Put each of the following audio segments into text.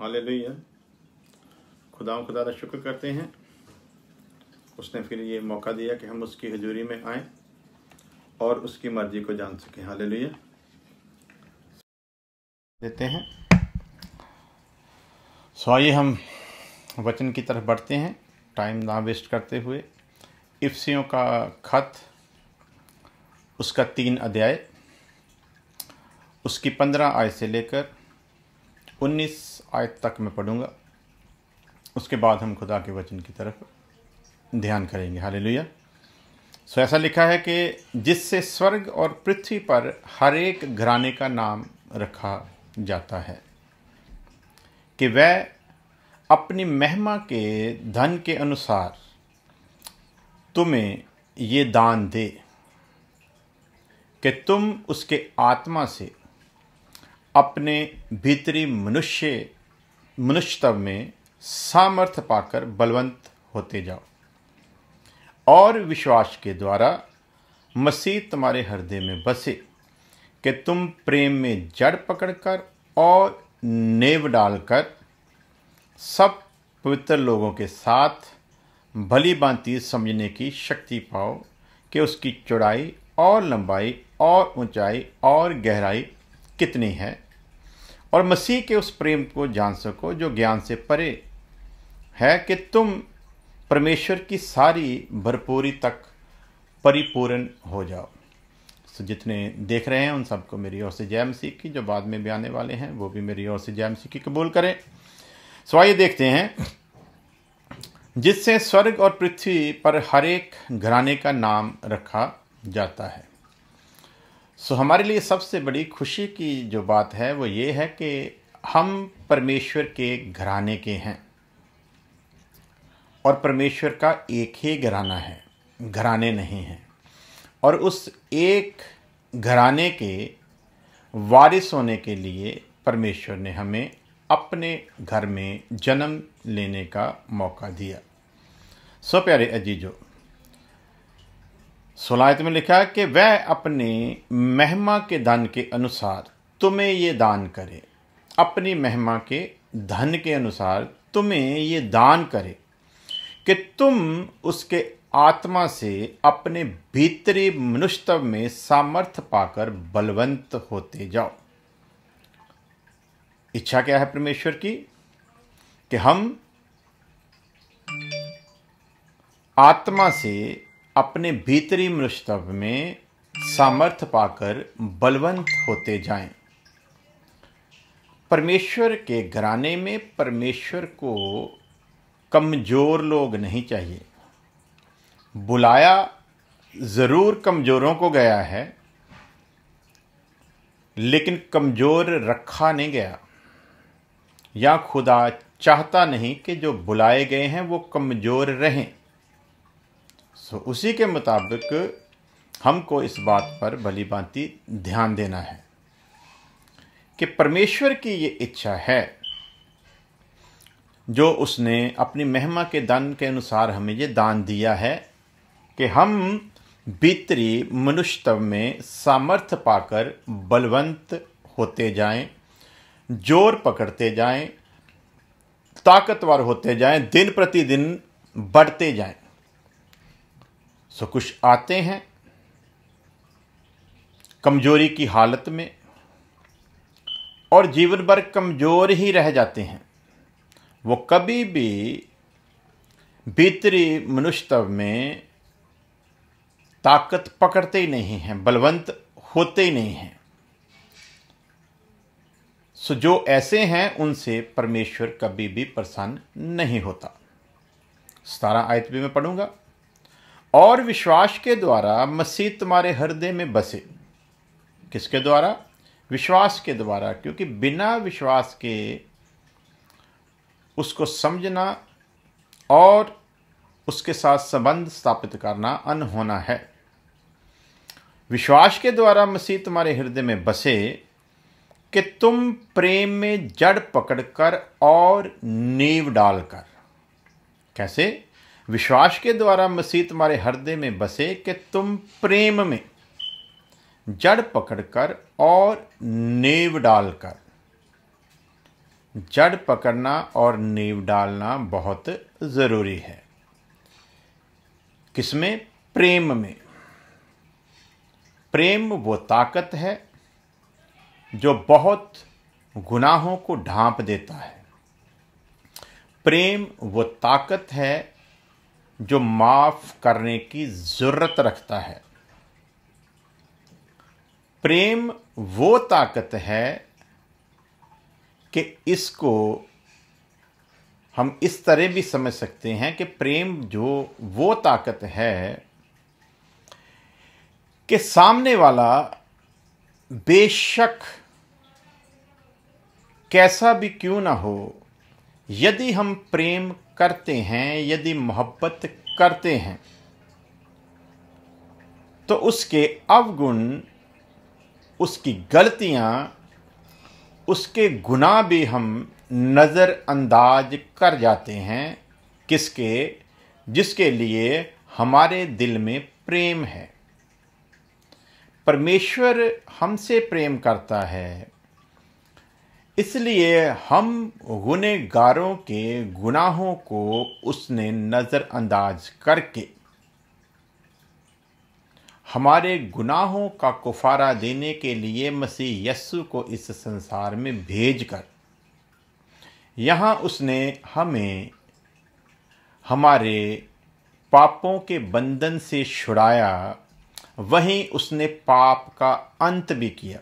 Hallelujah खुदा खुदा का शुक्र करते हैं उसने फिर ये मौका दिया कि हम उसकी हजूरी में आए और उसकी मर्जी को जान सकें हालेलुया देते हैं सो आइए हम वचन की तरफ बढ़ते हैं टाइम ना वेस्ट करते हुए इफ्सियों का खत उसका तीन अध्याय उसकी पंद्रह आय से लेकर उन्नीस आयत तक मैं पढ़ूँगा उसके बाद हम खुदा के वचन की तरफ ध्यान करेंगे हाल लोहिया सो ऐसा लिखा है कि जिससे स्वर्ग और पृथ्वी पर हर एक घराने का नाम रखा जाता है कि वह अपनी महिमा के धन के अनुसार तुम्हें ये दान दे कि तुम उसके आत्मा से अपने भीतरी मनुष्य मनुष्यत्व में सामर्थ्य पाकर बलवंत होते जाओ और विश्वास के द्वारा मसीह तुम्हारे हृदय में बसे कि तुम प्रेम में जड़ पकड़कर और नेव डालकर सब पवित्र लोगों के साथ भली भांति समझने की शक्ति पाओ कि उसकी चौड़ाई और लंबाई और ऊंचाई और गहराई कितनी है और मसीह के उस प्रेम को जान सको जो ज्ञान से परे है कि तुम परमेश्वर की सारी भरपूरी तक परिपूर्ण हो जाओ सो जितने देख रहे हैं उन सबको मेरी ओर से जय मसीह की जो बाद में भी आने वाले हैं वो भी मेरी ओर से जय मसीह की कबूल करें सो आइए देखते हैं जिससे स्वर्ग और पृथ्वी पर हर एक घराने का नाम रखा जाता है सो हमारे लिए सबसे बड़ी खुशी की जो बात है वो ये है कि हम परमेश्वर के घराने के हैं और परमेश्वर का एक ही घराना है घराने नहीं हैं और उस एक घराने के वारिस होने के लिए परमेश्वर ने हमें अपने घर में जन्म लेने का मौका दिया सो प्यारे अजीजों सोलायत में लिखा है कि वह अपने महिमा के धन के अनुसार तुम्हें ये दान करे अपनी महिमा के धन के अनुसार तुम्हें ये दान करे कि तुम उसके आत्मा से अपने भीतरी मनुष्यत्व में सामर्थ्य पाकर बलवंत होते जाओ इच्छा क्या है परमेश्वर की कि हम आत्मा से अपने भीतरी मृष्टव में सामर्थ्य पाकर बलवंत होते जाएं। परमेश्वर के घराने में परमेश्वर को कमज़ोर लोग नहीं चाहिए बुलाया ज़रूर कमज़ोरों को गया है लेकिन कमज़ोर रखा नहीं गया या खुदा चाहता नहीं कि जो बुलाए गए हैं वो कमज़ोर रहें सो उसी के मुताबिक हमको इस बात पर भली भांति ध्यान देना है कि परमेश्वर की ये इच्छा है जो उसने अपनी महिमा के दान के अनुसार हमें ये दान दिया है कि हम भीतरी मनुष्यत्व में सामर्थ्य पाकर बलवंत होते जाएं, जोर पकड़ते जाएं, ताकतवर होते जाएं, दिन प्रतिदिन बढ़ते जाएं। सो कुछ आते हैं कमजोरी की हालत में और जीवन भर कमजोर ही रह जाते हैं वो कभी भी भीतरी मनुष्यत्व में ताकत पकड़ते ही नहीं हैं बलवंत होते ही नहीं हैं सो जो ऐसे हैं उनसे परमेश्वर कभी भी प्रसन्न नहीं होता सतारा आयत भी मैं पढ़ूंगा और विश्वास के द्वारा मसीह तुम्हारे हृदय में बसे किसके द्वारा विश्वास के द्वारा क्योंकि बिना विश्वास के उसको समझना और उसके साथ संबंध स्थापित करना अन होना है विश्वास के द्वारा मसीह तुम्हारे हृदय में बसे कि तुम प्रेम में जड़ पकड़कर और नींव डालकर कैसे विश्वास के द्वारा मसीह तुम्हारे हृदय में बसे कि तुम प्रेम में जड़ पकड़कर और नेव डालकर जड़ पकड़ना और नेव डालना बहुत ज़रूरी है किसमें प्रेम में प्रेम वो ताकत है जो बहुत गुनाहों को ढांप देता है प्रेम वो ताकत है जो माफ करने की जरूरत रखता है प्रेम वो ताकत है कि इसको हम इस तरह भी समझ सकते हैं कि प्रेम जो वो ताकत है कि सामने वाला बेशक कैसा भी क्यों ना हो यदि हम प्रेम करते हैं यदि मोहब्बत करते हैं तो उसके अवगुण उसकी गलतियाँ उसके गुनाह भी हम नज़रअंदाज कर जाते हैं किसके जिसके लिए हमारे दिल में प्रेम है परमेश्वर हमसे प्रेम करता है इसलिए हम गुनेगारों के गुनाहों को उसने नज़रअंदाज करके हमारे गुनाहों का कुफारा देने के लिए मसीह यस्सु को इस संसार में भेजकर यहाँ उसने हमें हमारे पापों के बंधन से छुड़ाया वहीं उसने पाप का अंत भी किया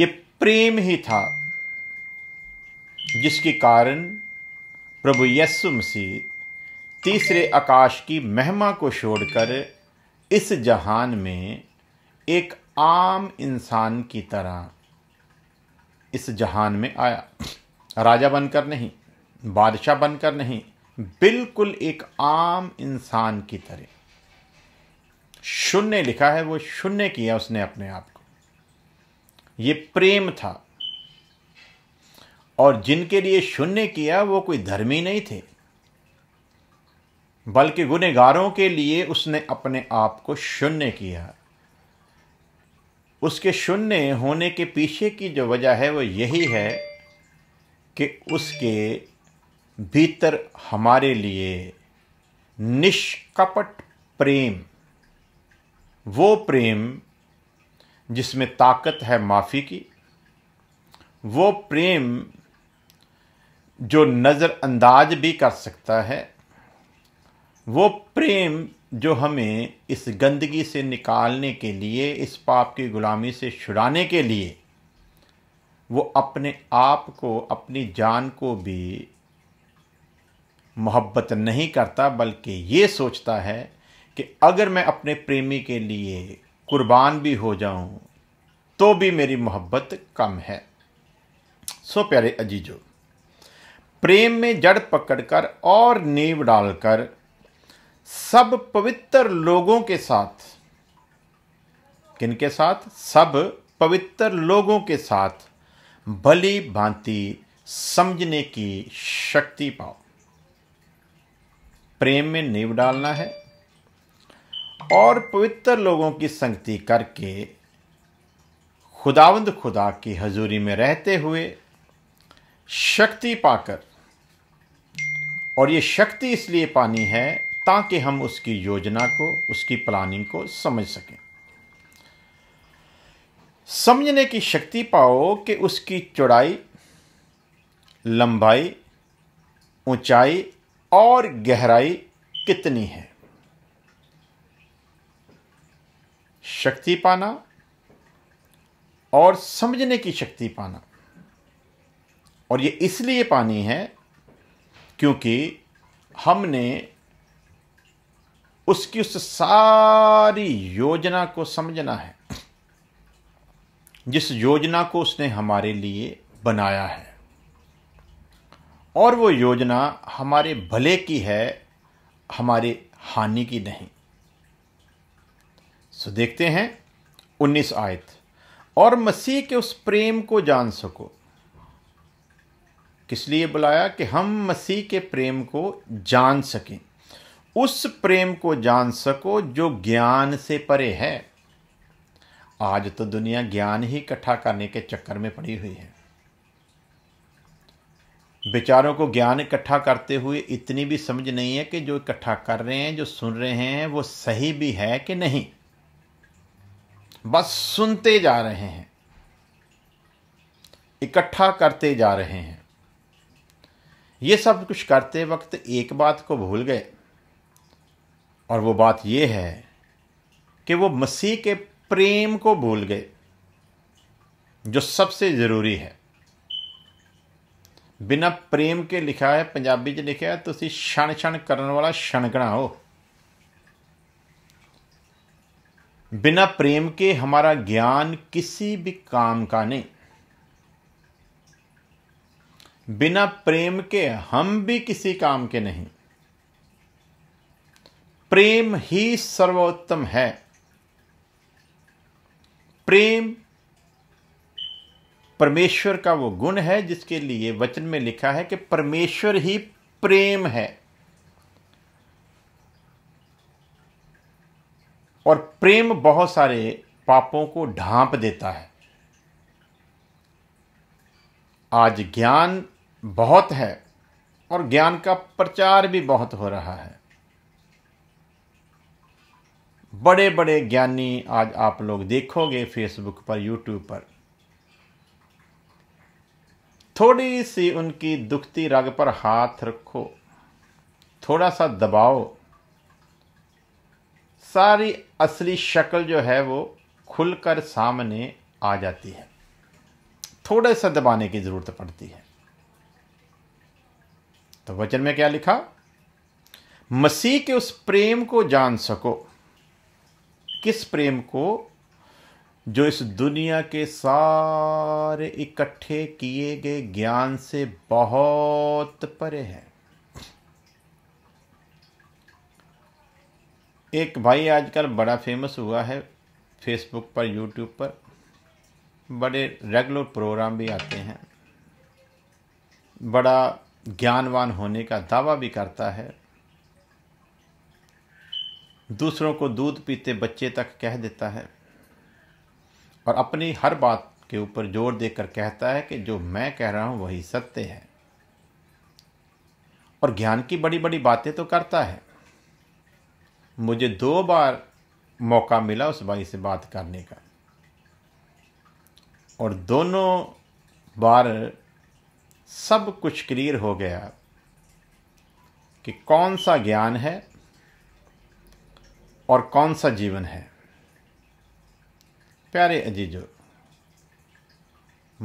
ये प्रेम ही था जिसके कारण प्रभु यस्सु मसीह तीसरे आकाश की महिमा को छोड़कर इस जहान में एक आम इंसान की तरह इस जहान में आया राजा बनकर नहीं बादशाह बनकर नहीं बिल्कुल एक आम इंसान की तरह शून्य लिखा है वो शून्य किया उसने अपने आप को ये प्रेम था और जिनके लिए शून्य किया वो कोई धर्मी नहीं थे बल्कि गुनेगारों के लिए उसने अपने आप को शून्य किया उसके शून्य होने के पीछे की जो वजह है वो यही है कि उसके भीतर हमारे लिए निष्कपट प्रेम वो प्रेम जिसमें ताकत है माफ़ी की वो प्रेम जो नज़रअंदाज भी कर सकता है वो प्रेम जो हमें इस गंदगी से निकालने के लिए इस पाप की ग़ुलामी से छुड़ाने के लिए वो अपने आप को अपनी जान को भी मोहब्बत नहीं करता बल्कि ये सोचता है कि अगर मैं अपने प्रेमी के लिए कुर्बान भी हो जाऊं तो भी मेरी मोहब्बत कम है सो प्यारे अजीजो प्रेम में जड़ पकड़कर और नींव डालकर सब पवित्र लोगों के साथ किन के साथ सब पवित्र लोगों के साथ भली भांति समझने की शक्ति पाओ प्रेम में नींव डालना है और पवित्र लोगों की संगति करके खुदावंद खुदा की हजूरी में रहते हुए शक्ति पाकर और ये शक्ति इसलिए पानी है ताकि हम उसकी योजना को उसकी प्लानिंग को समझ सकें समझने की शक्ति पाओ कि उसकी चौड़ाई लंबाई ऊंचाई और गहराई कितनी है शक्ति पाना और समझने की शक्ति पाना और ये इसलिए पानी है क्योंकि हमने उसकी उस सारी योजना को समझना है जिस योजना को उसने हमारे लिए बनाया है और वो योजना हमारे भले की है हमारे हानि की नहीं सो देखते हैं 19 आयत और मसीह के उस प्रेम को जान सको किस लिए बुलाया कि हम मसीह के प्रेम को जान सकें उस प्रेम को जान सको जो ज्ञान से परे है आज तो दुनिया ज्ञान ही इकट्ठा करने के चक्कर में पड़ी हुई है बेचारों को ज्ञान इकट्ठा करते हुए इतनी भी समझ नहीं है कि जो इकट्ठा कर रहे हैं जो सुन रहे हैं वो सही भी है कि नहीं बस सुनते जा रहे हैं इकट्ठा करते जा रहे हैं ये सब कुछ करते वक्त एक बात को भूल गए और वो बात ये है कि वो मसीह के प्रेम को भूल गए जो सबसे ज़रूरी है बिना प्रेम के लिखा है पंजाबी च लिखा है तुम तो क्षण क्षण करने वाला क्षणगणा हो बिना प्रेम के हमारा ज्ञान किसी भी काम का नहीं बिना प्रेम के हम भी किसी काम के नहीं प्रेम ही सर्वोत्तम है प्रेम परमेश्वर का वो गुण है जिसके लिए वचन में लिखा है कि परमेश्वर ही प्रेम है और प्रेम बहुत सारे पापों को ढांप देता है आज ज्ञान बहुत है और ज्ञान का प्रचार भी बहुत हो रहा है बड़े बड़े ज्ञानी आज आप लोग देखोगे फेसबुक पर यूट्यूब पर थोड़ी सी उनकी दुखती रग पर हाथ रखो थोड़ा सा दबाओ सारी असली शक्ल जो है वो खुलकर सामने आ जाती है थोड़े सा दबाने की ज़रूरत पड़ती है तो वचन में क्या लिखा मसीह के उस प्रेम को जान सको किस प्रेम को जो इस दुनिया के सारे इकट्ठे किए गए ज्ञान से बहुत परे है एक भाई आजकल बड़ा फेमस हुआ है फेसबुक पर यूट्यूब पर बड़े रेगुलर प्रोग्राम भी आते हैं बड़ा ज्ञानवान होने का दावा भी करता है दूसरों को दूध पीते बच्चे तक कह देता है और अपनी हर बात के ऊपर जोर देकर कहता है कि जो मैं कह रहा हूँ वही सत्य है और ज्ञान की बड़ी बड़ी बातें तो करता है मुझे दो बार मौका मिला उस भाई से बात करने का और दोनों बार सब कुछ क्लियर हो गया कि कौन सा ज्ञान है और कौन सा जीवन है प्यारे अजीजो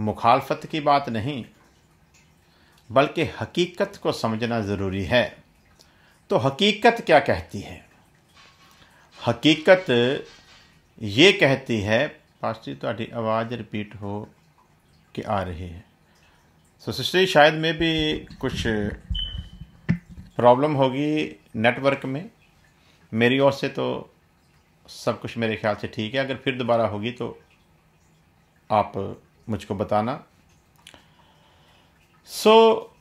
मुखालफत की बात नहीं बल्कि हकीकत को समझना ज़रूरी है तो हकीकत क्या कहती है हकीकत ये कहती है तो आवाज़ रिपीट हो कि आ रही है सो so, सिस्टर शायद में भी कुछ प्रॉब्लम होगी नेटवर्क में मेरी ओर से तो सब कुछ मेरे ख्याल से ठीक है अगर फिर दोबारा होगी तो आप मुझको बताना सो so,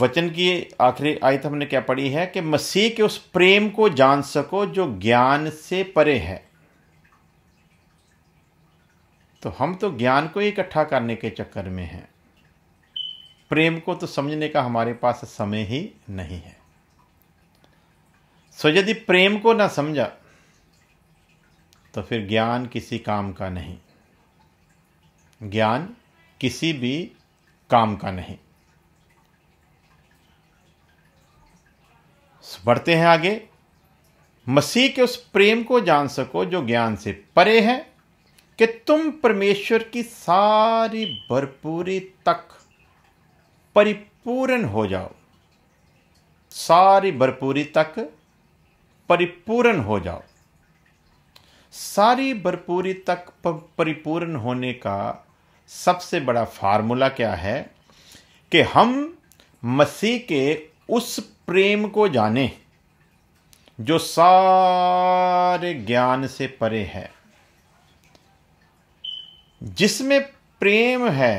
वचन की आखिरी आयत हमने क्या पढ़ी है कि मसीह के उस प्रेम को जान सको जो ज्ञान से परे है तो हम तो ज्ञान को ही इकट्ठा करने के चक्कर में हैं प्रेम को तो समझने का हमारे पास समय ही नहीं है सो यदि प्रेम को ना समझा तो फिर ज्ञान किसी काम का नहीं ज्ञान किसी भी काम का नहीं बढ़ते हैं आगे मसीह के उस प्रेम को जान सको जो ज्ञान से परे है कि तुम परमेश्वर की सारी भरपूरी तक परिपूर्ण हो जाओ सारी भरपूरी तक परिपूर्ण हो जाओ सारी भरपूरी तक परिपूर्ण होने का सबसे बड़ा फार्मूला क्या है कि हम मसीह के उस प्रेम को जाने जो सारे ज्ञान से परे है जिसमें प्रेम है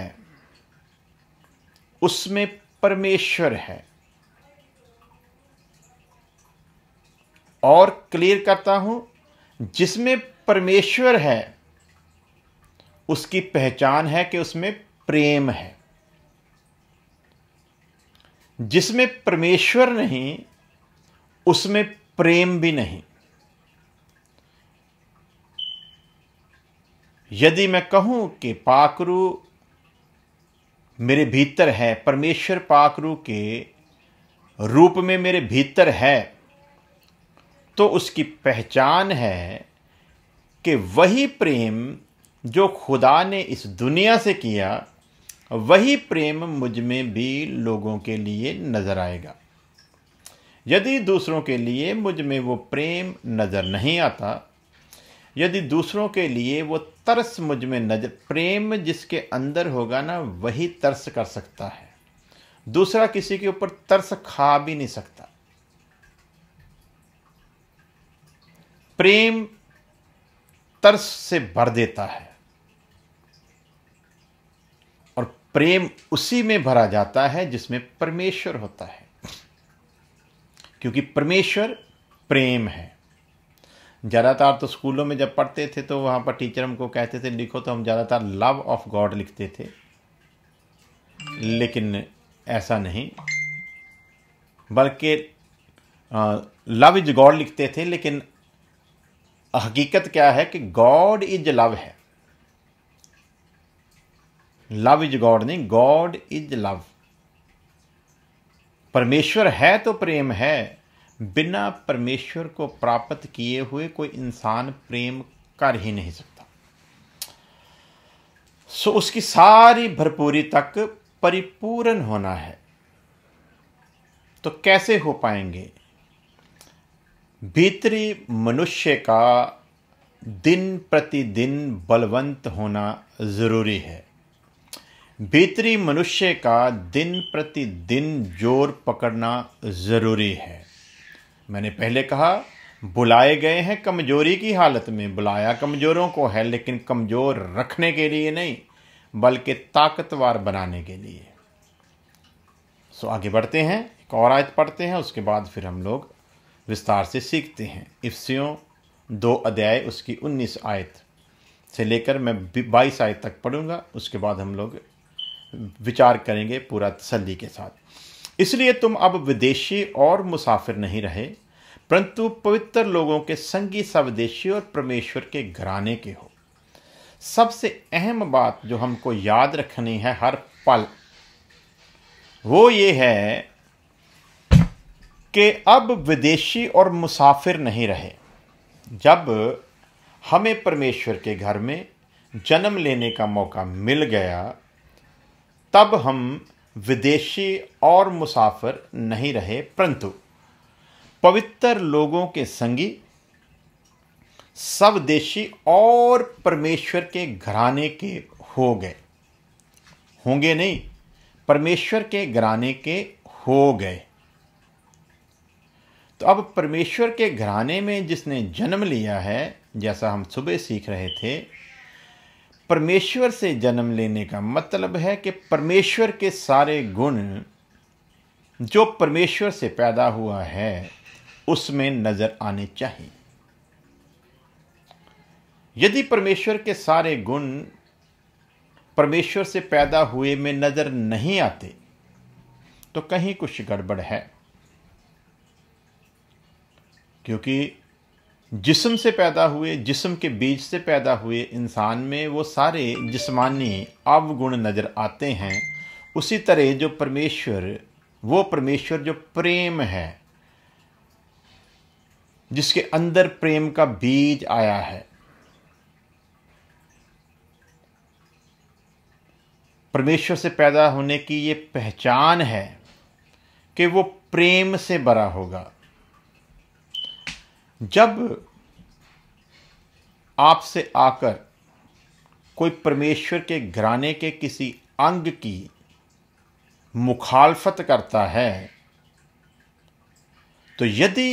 उसमें परमेश्वर है और क्लियर करता हूं जिसमें परमेश्वर है उसकी पहचान है कि उसमें प्रेम है जिसमें परमेश्वर नहीं उसमें प्रेम भी नहीं यदि मैं कहूं कि पाकरू मेरे भीतर है परमेश्वर पाकरू के रूप में मेरे भीतर है तो उसकी पहचान है कि वही प्रेम जो खुदा ने इस दुनिया से किया वही प्रेम मुझ में भी लोगों के लिए नजर आएगा यदि दूसरों के लिए मुझ में वो प्रेम नज़र नहीं आता यदि दूसरों के लिए वो तरस मुझ में नजर प्रेम जिसके अंदर होगा ना वही तरस कर सकता है दूसरा किसी के ऊपर तरस खा भी नहीं सकता प्रेम तरस से भर देता है प्रेम उसी में भरा जाता है जिसमें परमेश्वर होता है क्योंकि परमेश्वर प्रेम है ज़्यादातर तो स्कूलों में जब पढ़ते थे तो वहाँ पर टीचर हमको कहते थे लिखो तो हम ज़्यादातर लव ऑफ गॉड लिखते थे लेकिन ऐसा नहीं बल्कि लव इज गॉड लिखते थे लेकिन हकीकत क्या है कि गॉड इज लव है लव इज गॉड नहीं गॉड इज लव परमेश्वर है तो प्रेम है बिना परमेश्वर को प्राप्त किए हुए कोई इंसान प्रेम कर ही नहीं सकता सो उसकी सारी भरपूरी तक परिपूर्ण होना है तो कैसे हो पाएंगे भीतरी मनुष्य का दिन प्रतिदिन बलवंत होना ज़रूरी है भीतरी मनुष्य का दिन प्रतिदिन जोर पकड़ना ज़रूरी है मैंने पहले कहा बुलाए गए हैं कमजोरी की हालत में बुलाया कमजोरों को है लेकिन कमजोर रखने के लिए नहीं बल्कि ताकतवर बनाने के लिए सो आगे बढ़ते हैं एक और आयत पढ़ते हैं उसके बाद फिर हम लोग विस्तार से सीखते हैं इफ्सियों दो अध्याय उसकी उन्नीस आयत से लेकर मैं बाईस आयत तक पढ़ूंगा उसके बाद हम लोग विचार करेंगे पूरा तसली के साथ इसलिए तुम अब विदेशी और मुसाफिर नहीं रहे परंतु पवित्र लोगों के संगी स्वदेशी और परमेश्वर के घराने के हो सबसे अहम बात जो हमको याद रखनी है हर पल वो ये है कि अब विदेशी और मुसाफिर नहीं रहे जब हमें परमेश्वर के घर में जन्म लेने का मौका मिल गया तब हम विदेशी और मुसाफिर नहीं रहे परंतु पवित्र लोगों के संगी स्वदेशी और परमेश्वर के घराने के हो गए होंगे नहीं परमेश्वर के घराने के हो गए तो अब परमेश्वर के घराने में जिसने जन्म लिया है जैसा हम सुबह सीख रहे थे परमेश्वर से जन्म लेने का मतलब है कि परमेश्वर के सारे गुण जो परमेश्वर से पैदा हुआ है उसमें नजर आने चाहिए यदि परमेश्वर के सारे गुण परमेश्वर से पैदा हुए में नजर नहीं आते तो कहीं कुछ गड़बड़ है क्योंकि जिसम से पैदा हुए जिसम के बीज से पैदा हुए इंसान में वो सारे जिस्मानी अवगुण नज़र आते हैं उसी तरह जो परमेश्वर वो परमेश्वर जो प्रेम है जिसके अंदर प्रेम का बीज आया है परमेश्वर से पैदा होने की ये पहचान है कि वो प्रेम से भरा होगा जब आपसे आकर कोई परमेश्वर के घराने के किसी अंग की मुखालफत करता है तो यदि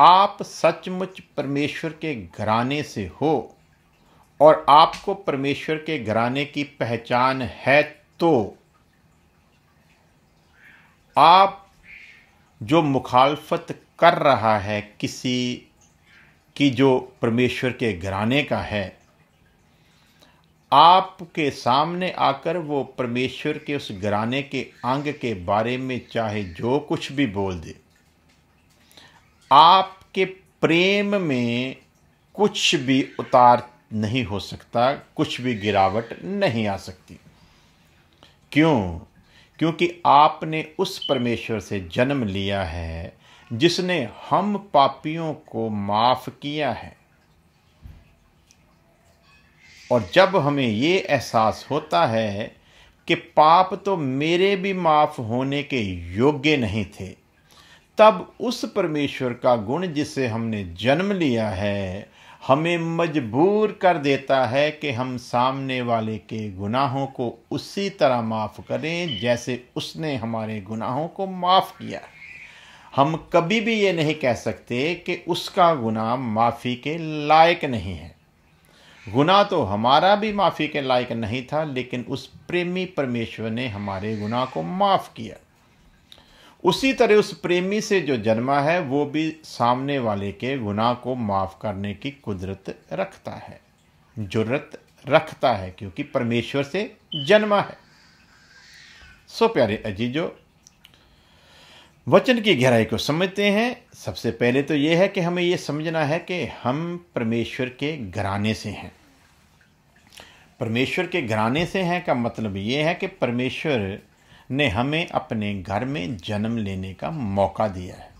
आप सचमुच परमेश्वर के घराने से हो और आपको परमेश्वर के घराने की पहचान है तो आप जो मुखालफत कर रहा है किसी कि जो परमेश्वर के घराने का है आपके सामने आकर वो परमेश्वर के उस घराने के अंग के बारे में चाहे जो कुछ भी बोल दे आपके प्रेम में कुछ भी उतार नहीं हो सकता कुछ भी गिरावट नहीं आ सकती क्यों क्योंकि आपने उस परमेश्वर से जन्म लिया है जिसने हम पापियों को माफ किया है और जब हमें ये एहसास होता है कि पाप तो मेरे भी माफ होने के योग्य नहीं थे तब उस परमेश्वर का गुण जिसे हमने जन्म लिया है हमें मजबूर कर देता है कि हम सामने वाले के गुनाहों को उसी तरह माफ़ करें जैसे उसने हमारे गुनाहों को माफ़ किया है हम कभी भी ये नहीं कह सकते कि उसका गुना माफ़ी के लायक नहीं है गुना तो हमारा भी माफ़ी के लायक नहीं था लेकिन उस प्रेमी परमेश्वर ने हमारे गुना को माफ़ किया उसी तरह उस प्रेमी से जो जन्मा है वो भी सामने वाले के गुना को माफ़ करने की कुदरत रखता है जरूरत रखता है क्योंकि परमेश्वर से जन्मा है सो प्यारे अजीजो वचन की गहराई को समझते हैं सबसे पहले तो यह है कि हमें यह समझना है कि हम परमेश्वर के घराने से हैं परमेश्वर के घराने से हैं का मतलब ये है कि परमेश्वर ने हमें अपने घर में जन्म लेने का मौका दिया है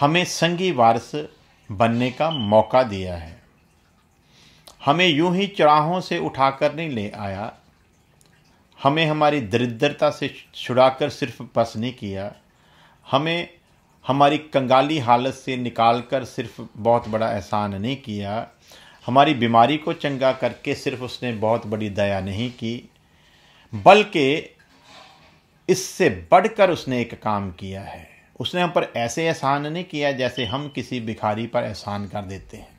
हमें संगी वारस बनने का मौका दिया है हमें यूं ही चराहों से उठाकर नहीं ले आया हमें हमारी दरिद्रता से छुड़ाकर सिर्फ बस नहीं किया हमें हमारी कंगाली हालत से निकाल कर सिर्फ बहुत बड़ा एहसान नहीं किया हमारी बीमारी को चंगा करके सिर्फ उसने बहुत बड़ी दया नहीं की बल्कि इससे बढ़कर उसने एक काम किया है उसने हम पर ऐसे एहसान नहीं किया जैसे हम किसी भिखारी पर एहसान कर देते हैं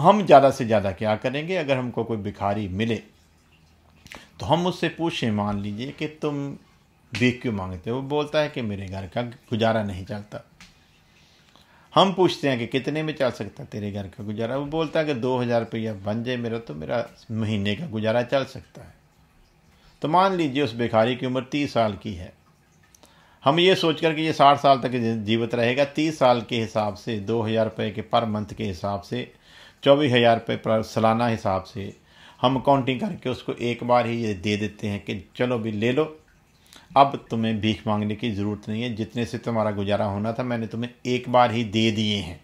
हम ज़्यादा से ज़्यादा क्या करेंगे अगर हमको कोई भिखारी मिले तो हम उससे पूछें मान लीजिए कि तुम भीख क्यों मांगते हो वो बोलता है कि मेरे घर का गुजारा नहीं चलता हम पूछते हैं कि कितने में चल सकता तेरे घर का गुजारा वो बोलता है कि दो हज़ार रुपया बन जाए मेरा तो मेरा महीने का गुजारा चल सकता है तो मान लीजिए उस भिखारी की उम्र तीस साल की है हम ये सोच कर कि ये साठ साल तक जीवित रहेगा तीस साल के हिसाब से दो हज़ार रुपये के पर मंथ के हिसाब से चौबीस हज़ार रुपये पर सालाना हिसाब से हम काउंटिंग करके उसको एक बार ही ये दे देते हैं कि चलो भी ले लो अब तुम्हें भीख मांगने की ज़रूरत नहीं है जितने से तुम्हारा गुजारा होना था मैंने तुम्हें एक बार ही दे दिए हैं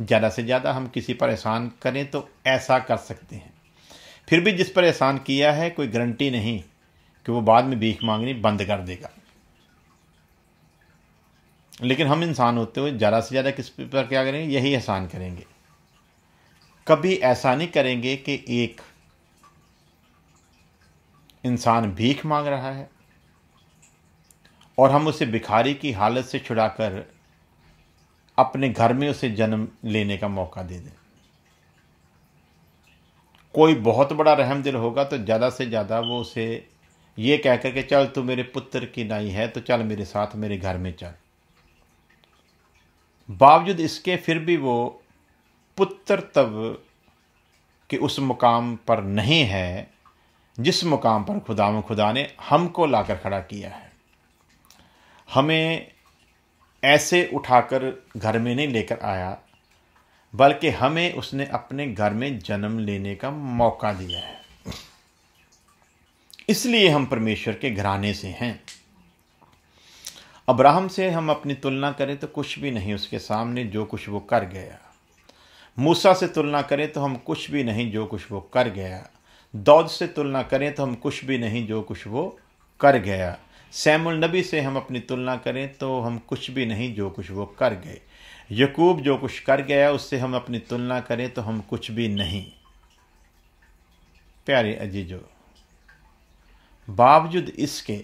ज़्यादा से ज़्यादा हम किसी पर एहसान करें तो ऐसा कर सकते हैं फिर भी जिस पर एहसान किया है कोई गारंटी नहीं कि वो बाद में भीख मांगनी बंद कर देगा लेकिन हम इंसान होते हुए ज़्यादा से ज़्यादा किस पर क्या करेंगे यही एहसान करेंगे कभी ऐसा नहीं करेंगे कि एक इंसान भीख मांग रहा है और हम उसे भिखारी की हालत से छुड़ाकर अपने घर में उसे जन्म लेने का मौका दे दें कोई बहुत बड़ा रहम दिल होगा तो ज़्यादा से ज़्यादा वो उसे ये कह कर के चल तू मेरे पुत्र की नाई है तो चल मेरे साथ मेरे घर में चल बावजूद इसके फिर भी वो पुत्र तब के उस मुकाम पर नहीं है जिस मुकाम पर खुदा खुदा ने हमको लाकर खड़ा किया है हमें ऐसे उठाकर घर में नहीं लेकर आया बल्कि हमें उसने अपने घर में जन्म लेने का मौका दिया है इसलिए हम परमेश्वर के घराने से हैं अब्राहम से हम अपनी तुलना करें तो कुछ भी नहीं उसके सामने जो कुछ वो कर गया मूसा से तुलना करें तो हम कुछ भी नहीं जो कुछ वो कर गया दौद से तुलना करें तो हम कुछ भी नहीं जो कुछ वो कर गया सैमुल नबी से हम अपनी तुलना करें तो हम कुछ भी नहीं जो कुछ वो कर गए यकूब जो कुछ कर गया उससे हम अपनी तुलना करें तो हम कुछ भी नहीं प्यारे अजीजो बावजूद इसके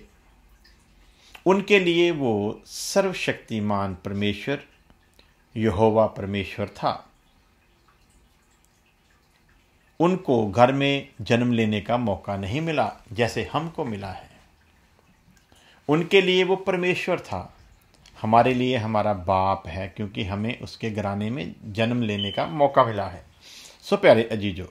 उनके लिए वो सर्वशक्तिमान परमेश्वर यहोवा परमेश्वर था उनको घर में जन्म लेने का मौका नहीं मिला जैसे हमको मिला है उनके लिए वो परमेश्वर था हमारे लिए हमारा बाप है क्योंकि हमें उसके घराने में जन्म लेने का मौका मिला है सो प्यारे अजीजो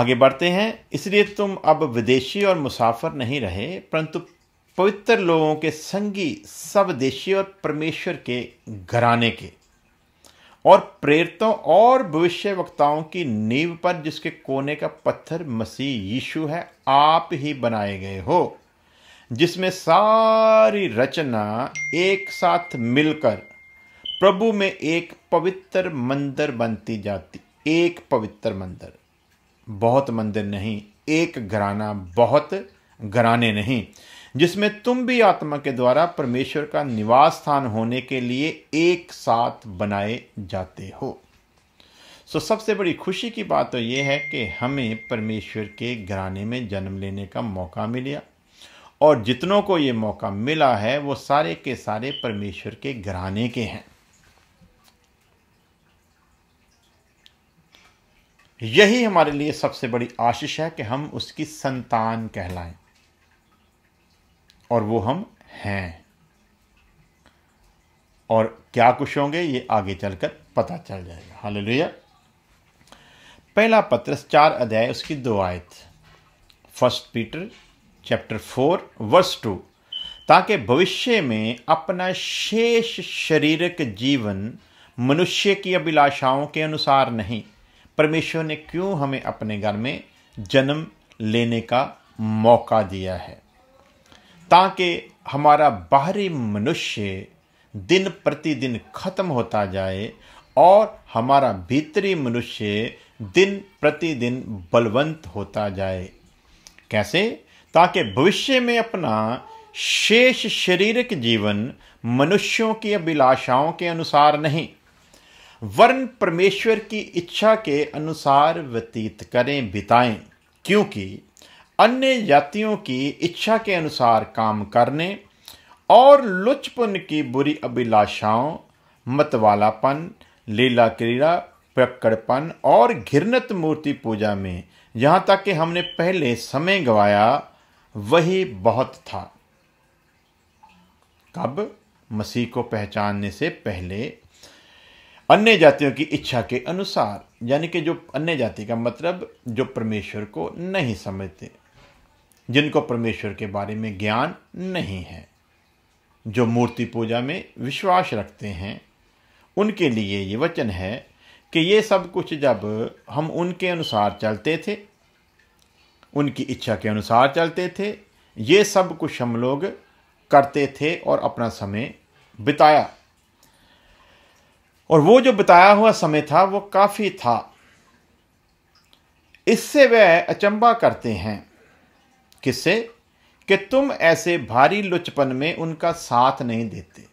आगे बढ़ते हैं इसलिए तुम अब विदेशी और मुसाफर नहीं रहे परंतु पवित्र लोगों के संगी सब देशी और परमेश्वर के घराने के और प्रेरितों और भविष्य वक्ताओं की नींव पर जिसके कोने का पत्थर मसीह यीशु है आप ही बनाए गए हो जिसमें सारी रचना एक साथ मिलकर प्रभु में एक पवित्र मंदिर बनती जाती एक पवित्र मंदिर बहुत मंदिर नहीं एक घराना बहुत घराने नहीं जिसमें तुम भी आत्मा के द्वारा परमेश्वर का निवास स्थान होने के लिए एक साथ बनाए जाते हो सो सबसे बड़ी खुशी की बात तो यह है कि हमें परमेश्वर के घराने में जन्म लेने का मौका मिला और जितनों को ये मौका मिला है वो सारे के सारे परमेश्वर के घराने के हैं यही हमारे लिए सबसे बड़ी आशीष है कि हम उसकी संतान कहलाएं और वो हम हैं और क्या कुछ होंगे ये आगे चलकर पता चल जाएगा लोहिया पहला पत्र चार अध्याय उसकी दो आयत first Peter chapter four verse two ताकि भविष्य में अपना शेष शारीरिक जीवन मनुष्य की अभिलाषाओं के अनुसार नहीं परमेश्वर ने क्यों हमें अपने घर में जन्म लेने का मौका दिया है ताकि हमारा बाहरी मनुष्य दिन प्रतिदिन खत्म होता जाए और हमारा भीतरी मनुष्य दिन प्रतिदिन बलवंत होता जाए कैसे ताकि भविष्य में अपना शेष शारीरिक जीवन मनुष्यों की अभिलाषाओं के अनुसार नहीं वर्ण परमेश्वर की इच्छा के अनुसार व्यतीत करें बिताएं क्योंकि अन्य जातियों की इच्छा के अनुसार काम करने और लुचपन की बुरी अभिलाषाओं मतवालापन लीला क्रीड़ा प्रकड़पन और घिरनत मूर्ति पूजा में यहाँ तक कि हमने पहले समय गवाया वही बहुत था कब मसीह को पहचानने से पहले अन्य जातियों की इच्छा के अनुसार यानी कि जो अन्य जाति का मतलब जो परमेश्वर को नहीं समझते जिनको परमेश्वर के बारे में ज्ञान नहीं है जो मूर्ति पूजा में विश्वास रखते हैं उनके लिए ये वचन है कि ये सब कुछ जब हम उनके अनुसार चलते थे उनकी इच्छा के अनुसार चलते थे ये सब कुछ हम लोग करते थे और अपना समय बिताया और वो जो बिताया हुआ समय था वो काफ़ी था इससे वह अचंबा करते हैं किससे कि तुम ऐसे भारी लुचपन में उनका साथ नहीं देते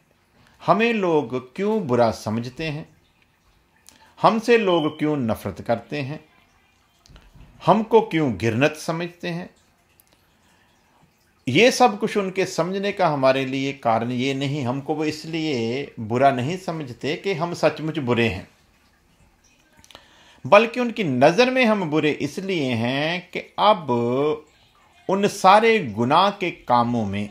हमें लोग क्यों बुरा समझते हैं हमसे लोग क्यों नफरत करते हैं हमको क्यों गिरनत समझते हैं ये सब कुछ उनके समझने का हमारे लिए कारण ये नहीं हमको वो इसलिए बुरा नहीं समझते कि हम सचमुच बुरे हैं बल्कि उनकी नज़र में हम बुरे इसलिए हैं कि अब उन सारे गुनाह के कामों में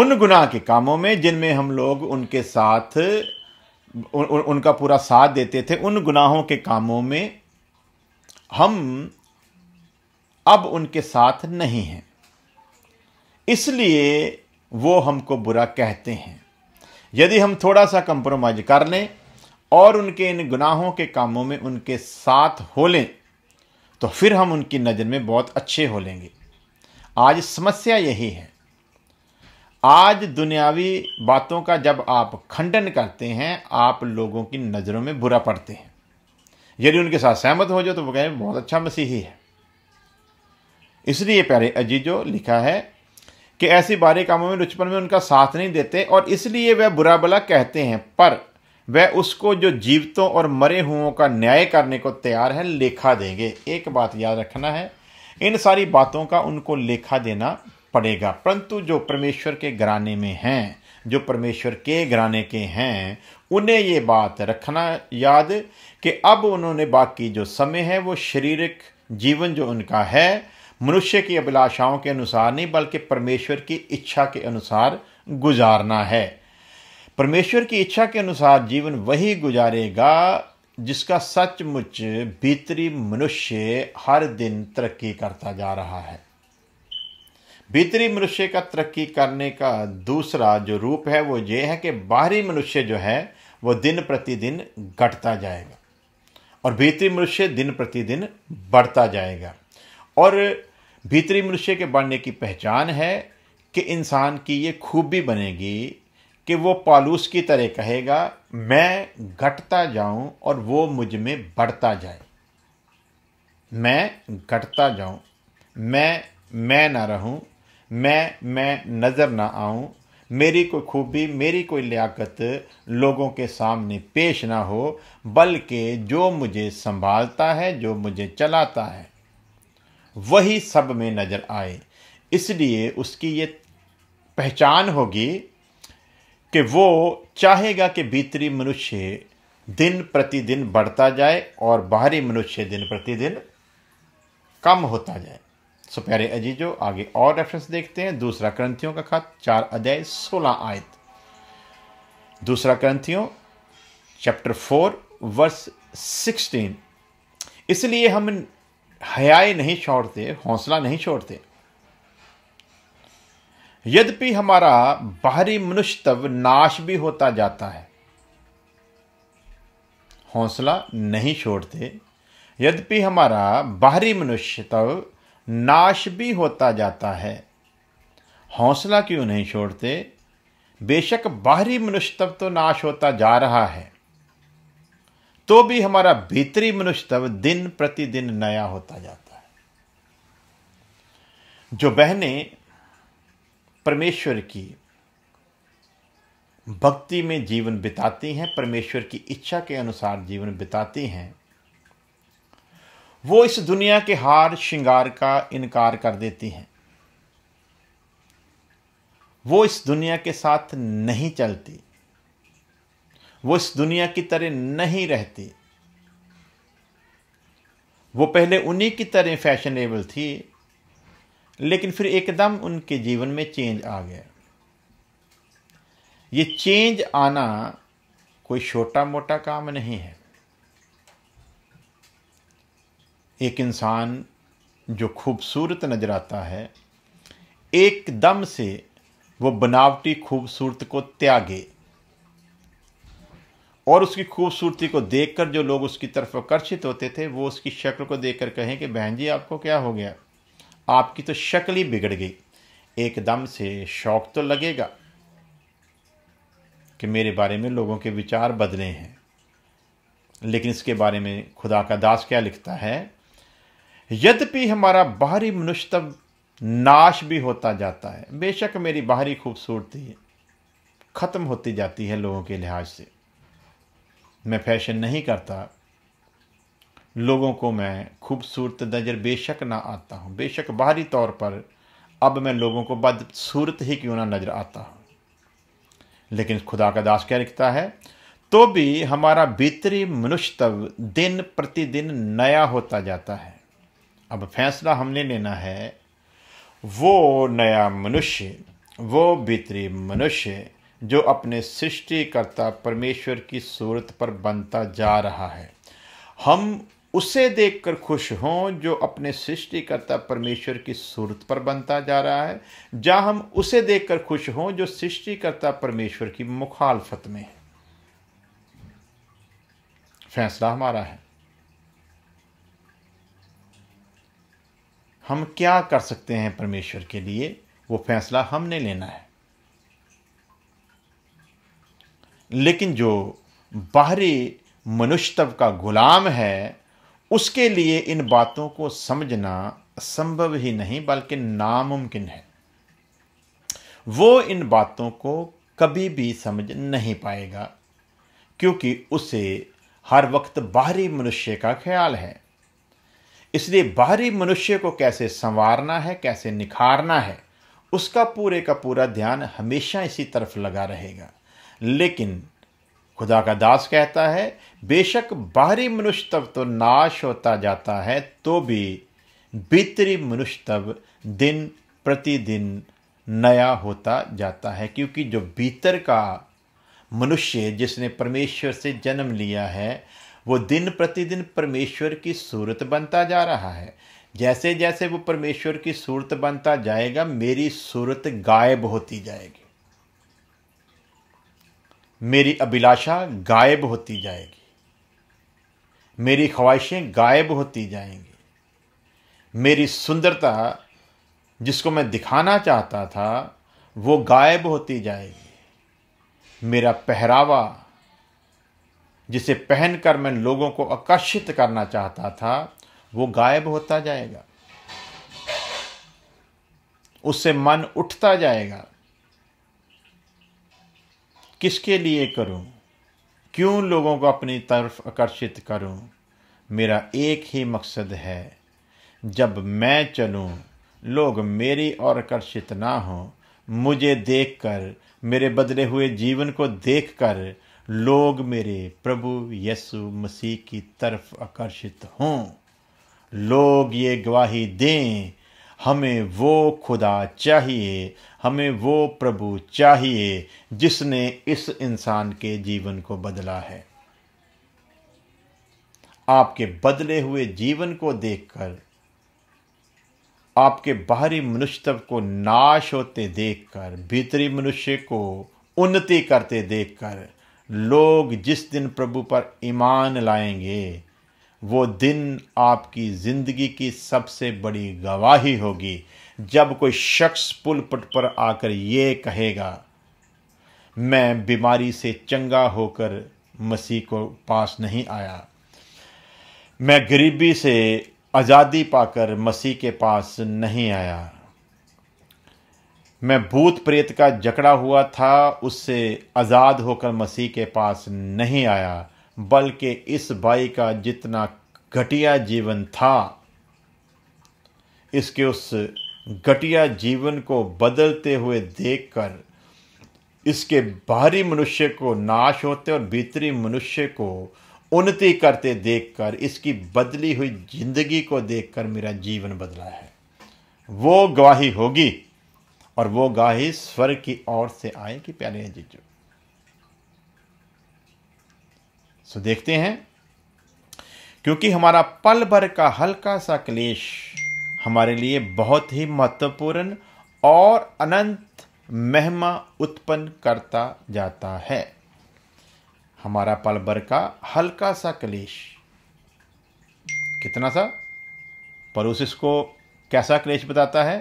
उन गुनाह के कामों में जिनमें हम लोग उनके साथ उ, उ, उनका पूरा साथ देते थे उन गुनाहों के कामों में हम अब उनके साथ नहीं हैं इसलिए वो हमको बुरा कहते हैं यदि हम थोड़ा सा कंप्रोमाइज कर लें और उनके इन गुनाहों के कामों में उनके साथ हो लें तो फिर हम उनकी नज़र में बहुत अच्छे हो लेंगे आज समस्या यही है आज दुनियावी बातों का जब आप खंडन करते हैं आप लोगों की नज़रों में बुरा पड़ते हैं यदि उनके साथ सहमत हो जाओ तो वो कहें बहुत अच्छा मसीही है इसलिए प्यारे अजीजो लिखा है कि ऐसी बारे कामों में रुचपन में उनका साथ नहीं देते और इसलिए वह बुरा भला कहते हैं पर वह उसको जो जीवितों और मरे हुओं का न्याय करने को तैयार है लेखा देंगे एक बात याद रखना है इन सारी बातों का उनको लेखा देना पड़ेगा परंतु जो परमेश्वर के घराने में हैं जो परमेश्वर के घराने के हैं उन्हें ये बात रखना याद कि अब उन्होंने बाकी जो समय है वो शारीरिक जीवन जो उनका है मनुष्य की अभिलाषाओं के अनुसार नहीं बल्कि परमेश्वर की इच्छा के अनुसार गुजारना है परमेश्वर की इच्छा के अनुसार जीवन वही गुजारेगा जिसका सचमुच भीतरी मनुष्य हर दिन तरक्की करता जा रहा है भीतरी मनुष्य का तरक्की करने का दूसरा जो रूप है वो ये है कि बाहरी मनुष्य जो है वो दिन प्रतिदिन घटता जाएगा और भीतरी मनुष्य दिन प्रतिदिन बढ़ता जाएगा और भीतरी मनुष्य के बढ़ने की पहचान है कि इंसान की ये खूबी बनेगी कि वो पालूस की तरह कहेगा मैं घटता जाऊं और वो मुझ में बढ़ता जाए मैं घटता जाऊं मैं मैं ना रहूं मैं मैं नज़र ना आऊं मेरी कोई खूबी मेरी कोई लियाकत लोगों के सामने पेश ना हो बल्कि जो मुझे संभालता है जो मुझे चलाता है वही सब में नज़र आए इसलिए उसकी ये पहचान होगी कि वो चाहेगा कि भीतरी मनुष्य दिन प्रतिदिन बढ़ता जाए और बाहरी मनुष्य दिन प्रतिदिन कम होता जाए सो प्यारे अजीजो आगे और रेफरेंस देखते हैं दूसरा ग्रंथियों का खत चार अध्याय सोलह आयत दूसरा ग्रंथियों चैप्टर फोर वर्स सिक्सटीन इसलिए हम हयाए नहीं छोड़ते हौसला नहीं छोड़ते यद्यपि हमारा बाहरी मनुष्यत्व नाश भी होता जाता है हौसला नहीं छोड़ते यद्यपि हमारा बाहरी मनुष्यत्व नाश भी होता जाता है हौसला क्यों नहीं छोड़ते बेशक बाहरी मनुष्यत्व तो नाश होता जा रहा है तो भी हमारा भीतरी मनुष्यत्व दिन प्रतिदिन नया होता जाता है जो बहनें परमेश्वर की भक्ति में जीवन बिताती हैं परमेश्वर की इच्छा के अनुसार जीवन बिताती हैं वो इस दुनिया के हार श्रृंगार का इनकार कर देती हैं वो इस दुनिया के साथ नहीं चलती वो इस दुनिया की तरह नहीं रहती वो पहले उन्हीं की तरह फैशनेबल थी लेकिन फिर एकदम उनके जीवन में चेंज आ गया ये चेंज आना कोई छोटा मोटा काम नहीं है एक इंसान जो खूबसूरत नजर आता है एकदम से वो बनावटी खूबसूरत को त्यागे और उसकी खूबसूरती को देखकर जो लोग उसकी तरफ आकर्षित होते थे वो उसकी शक्ल को देखकर कहें कि बहन जी आपको क्या हो गया आपकी तो शक्ल ही बिगड़ गई एकदम से शौक तो लगेगा कि मेरे बारे में लोगों के विचार बदले हैं लेकिन इसके बारे में खुदा का दास क्या लिखता है यद्यपि हमारा बाहरी मनुष्यत्व नाश भी होता जाता है बेशक मेरी बाहरी खूबसूरती ख़त्म होती जाती है लोगों के लिहाज से मैं फैशन नहीं करता लोगों को मैं खूबसूरत नज़र बेशक ना आता हूँ बेशक बाहरी तौर पर अब मैं लोगों को बदसूरत ही क्यों ना नज़र आता हूँ लेकिन खुदा का दास क्या लिखता है तो भी हमारा भीतरी मनुष्यत्व दिन प्रतिदिन नया होता जाता है अब फैसला हमने लेना है वो नया मनुष्य वो भीतरी मनुष्य जो अपने सृष्टिकर्ता परमेश्वर की सूरत पर बनता जा रहा है हम उसे देखकर खुश हों जो अपने सृष्टिकर्ता परमेश्वर की सूरत पर बनता जा रहा है जहां हम उसे देखकर खुश हों जो सृष्टिकर्ता परमेश्वर की मुखालफत में है फैसला हमारा है हम क्या कर सकते हैं परमेश्वर के लिए वो फैसला हमने लेना है लेकिन जो बाहरी मनुष्यत्व का गुलाम है उसके लिए इन बातों को समझना संभव ही नहीं बल्कि नामुमकिन है वो इन बातों को कभी भी समझ नहीं पाएगा क्योंकि उसे हर वक्त बाहरी मनुष्य का ख्याल है इसलिए बाहरी मनुष्य को कैसे संवारना है कैसे निखारना है उसका पूरे का पूरा ध्यान हमेशा इसी तरफ लगा रहेगा लेकिन खुदा का दास कहता है बेशक बाहरी मनुष्यत्व तो नाश होता जाता है तो भी भीतरी मनुष्यत्व दिन प्रतिदिन नया होता जाता है क्योंकि जो भीतर का मनुष्य जिसने परमेश्वर से जन्म लिया है वो दिन प्रतिदिन परमेश्वर की सूरत बनता जा रहा है जैसे जैसे वो परमेश्वर की सूरत बनता जाएगा मेरी सूरत गायब होती जाएगी मेरी अभिलाषा गायब होती जाएगी मेरी ख्वाहिशें गायब होती जाएंगी मेरी सुंदरता जिसको मैं दिखाना चाहता था वो गायब होती जाएगी मेरा पहरावा जिसे पहनकर मैं लोगों को आकर्षित करना चाहता था वो गायब होता जाएगा उससे मन उठता जाएगा किसके लिए करूं? क्यों लोगों को अपनी तरफ आकर्षित करूं? मेरा एक ही मकसद है जब मैं चलूं, लोग मेरी ओर आकर्षित ना हों मुझे देखकर मेरे बदले हुए जीवन को देखकर लोग मेरे प्रभु यसु मसीह की तरफ आकर्षित हों लोग ये गवाही दें हमें वो खुदा चाहिए हमें वो प्रभु चाहिए जिसने इस इंसान के जीवन को बदला है आपके बदले हुए जीवन को देखकर आपके बाहरी मनुष्यत्व को नाश होते देखकर भीतरी मनुष्य को उन्नति करते देखकर लोग जिस दिन प्रभु पर ईमान लाएंगे वो दिन आपकी ज़िंदगी की सबसे बड़ी गवाही होगी जब कोई शख्स पुलपट पर आकर ये कहेगा मैं बीमारी से चंगा होकर मसीह को पास नहीं आया मैं गरीबी से आज़ादी पाकर मसीह के पास नहीं आया मैं भूत प्रेत का जकड़ा हुआ था उससे आज़ाद होकर मसीह के पास नहीं आया बल्कि इस बाई का जितना घटिया जीवन था इसके उस घटिया जीवन को बदलते हुए देखकर इसके बाहरी मनुष्य को नाश होते और भीतरी मनुष्य को उन्नति करते देखकर इसकी बदली हुई जिंदगी को देखकर मेरा जीवन बदला है वो गवाही होगी और वो गाही स्वर की ओर से आए कि प्यारे जीजू सो देखते हैं क्योंकि हमारा पल भर का हल्का सा क्लेश हमारे लिए बहुत ही महत्वपूर्ण और अनंत महिमा उत्पन्न करता जाता है हमारा पल भर का हल्का सा क्लेश कितना सा परोस इसको कैसा क्लेश बताता है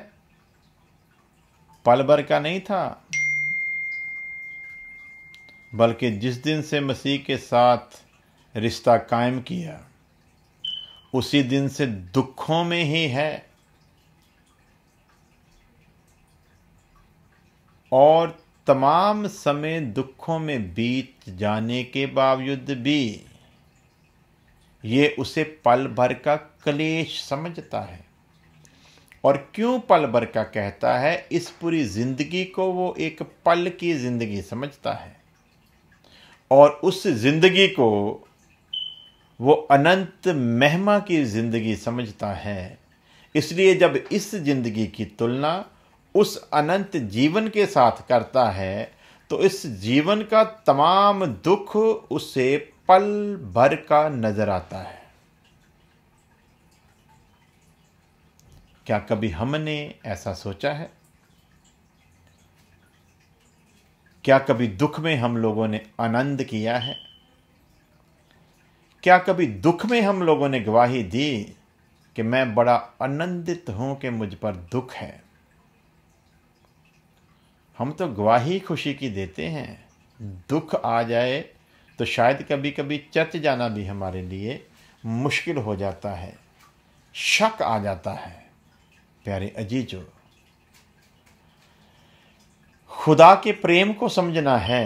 पल भर का नहीं था बल्कि जिस दिन से मसीह के साथ रिश्ता कायम किया उसी दिन से दुखों में ही है और तमाम समय दुखों में बीत जाने के बावजूद भी ये उसे पल भर का कलेश समझता है और क्यों पल भर का कहता है इस पूरी जिंदगी को वो एक पल की जिंदगी समझता है और उस जिंदगी को वो अनंत महिमा की जिंदगी समझता है इसलिए जब इस जिंदगी की तुलना उस अनंत जीवन के साथ करता है तो इस जीवन का तमाम दुख उसे पल भर का नजर आता है क्या कभी हमने ऐसा सोचा है क्या कभी दुख में हम लोगों ने आनंद किया है क्या कभी दुख में हम लोगों ने गवाही दी कि मैं बड़ा आनंदित हूं कि मुझ पर दुख है हम तो गवाही खुशी की देते हैं दुख आ जाए तो शायद कभी कभी चर्च जाना भी हमारे लिए मुश्किल हो जाता है शक आ जाता है प्यारे अजीजों खुदा के प्रेम को समझना है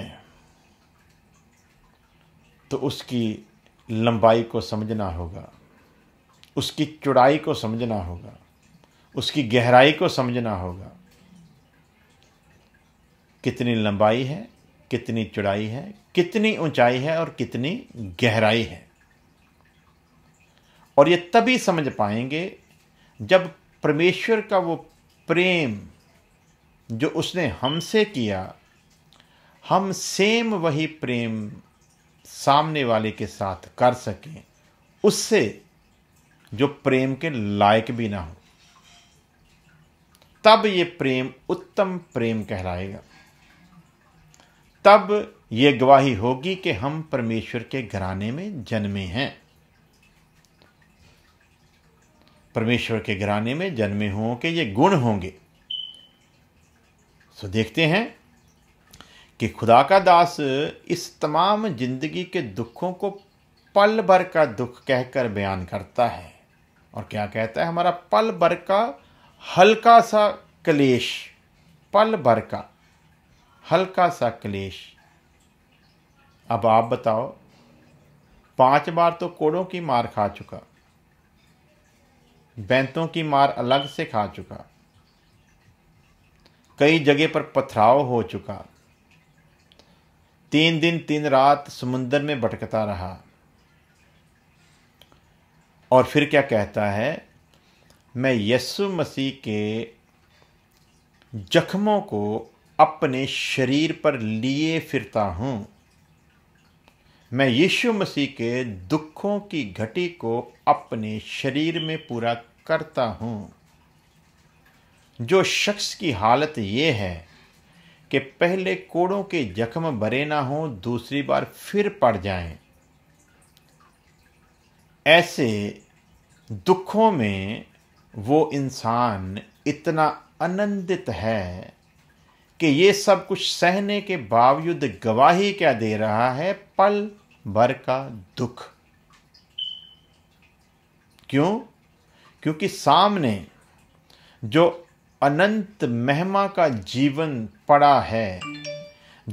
तो उसकी लंबाई को समझना होगा उसकी चौड़ाई को समझना होगा उसकी गहराई को समझना होगा कितनी लंबाई है कितनी चौड़ाई है कितनी ऊंचाई है और कितनी गहराई है और ये तभी समझ पाएंगे जब परमेश्वर का वो प्रेम जो उसने हमसे किया हम सेम वही प्रेम सामने वाले के साथ कर सकें उससे जो प्रेम के लायक भी ना हो तब ये प्रेम उत्तम प्रेम कहलाएगा तब ये गवाही होगी कि हम परमेश्वर के घराने में जन्मे हैं परमेश्वर के घराने में जन्मे हों के ये गुण होंगे तो देखते हैं कि खुदा का दास इस तमाम जिंदगी के दुखों को पल भर का दुख कहकर बयान करता है और क्या कहता है हमारा पल भर का हल्का सा क्लेश पल भर का हल्का सा क्लेश अब आप बताओ पांच बार तो कोड़ों की मार खा चुका बैंतों की मार अलग से खा चुका कई जगह पर पथराव हो चुका तीन दिन तीन रात समुंदर में भटकता रहा और फिर क्या कहता है मैं यस्सु मसीह के जख्मों को अपने शरीर पर लिए फिरता हूँ मैं यीशु मसीह के दुखों की घटी को अपने शरीर में पूरा करता हूँ जो शख्स की हालत ये है कि पहले कोड़ों के जख्म भरे ना हों दूसरी बार फिर पड़ जाएं। ऐसे दुखों में वो इंसान इतना आनंदित है कि ये सब कुछ सहने के बावजूद गवाही क्या दे रहा है पल भर का दुख क्यों क्योंकि सामने जो अनंत महिमा का जीवन पड़ा है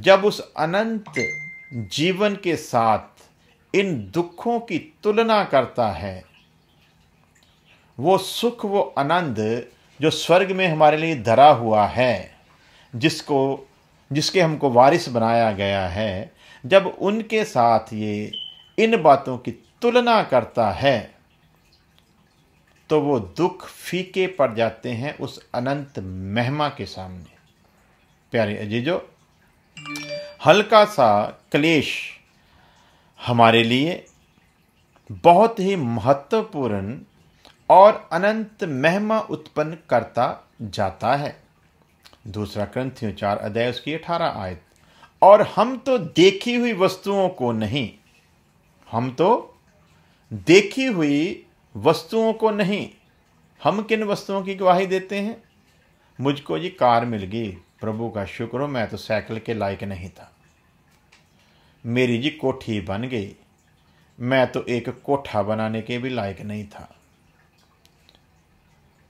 जब उस अनंत जीवन के साथ इन दुखों की तुलना करता है वो सुख वो आनंद जो स्वर्ग में हमारे लिए धरा हुआ है जिसको जिसके हमको वारिस बनाया गया है जब उनके साथ ये इन बातों की तुलना करता है तो वो दुख फीके पड़ जाते हैं उस अनंत महिमा के सामने प्यारे अजीजो हल्का सा क्लेश हमारे लिए बहुत ही महत्वपूर्ण और अनंत महिमा उत्पन्न करता जाता है दूसरा ग्रंथियों चार अध्याय उसकी अठारह आयत और हम तो देखी हुई वस्तुओं को नहीं हम तो देखी हुई वस्तुओं को नहीं हम किन वस्तुओं की गवाही देते हैं मुझको ये कार मिल गई प्रभु का शुक्र हो मैं तो साइकिल के लायक नहीं था मेरी जी कोठी बन गई मैं तो एक कोठा बनाने के भी लायक नहीं था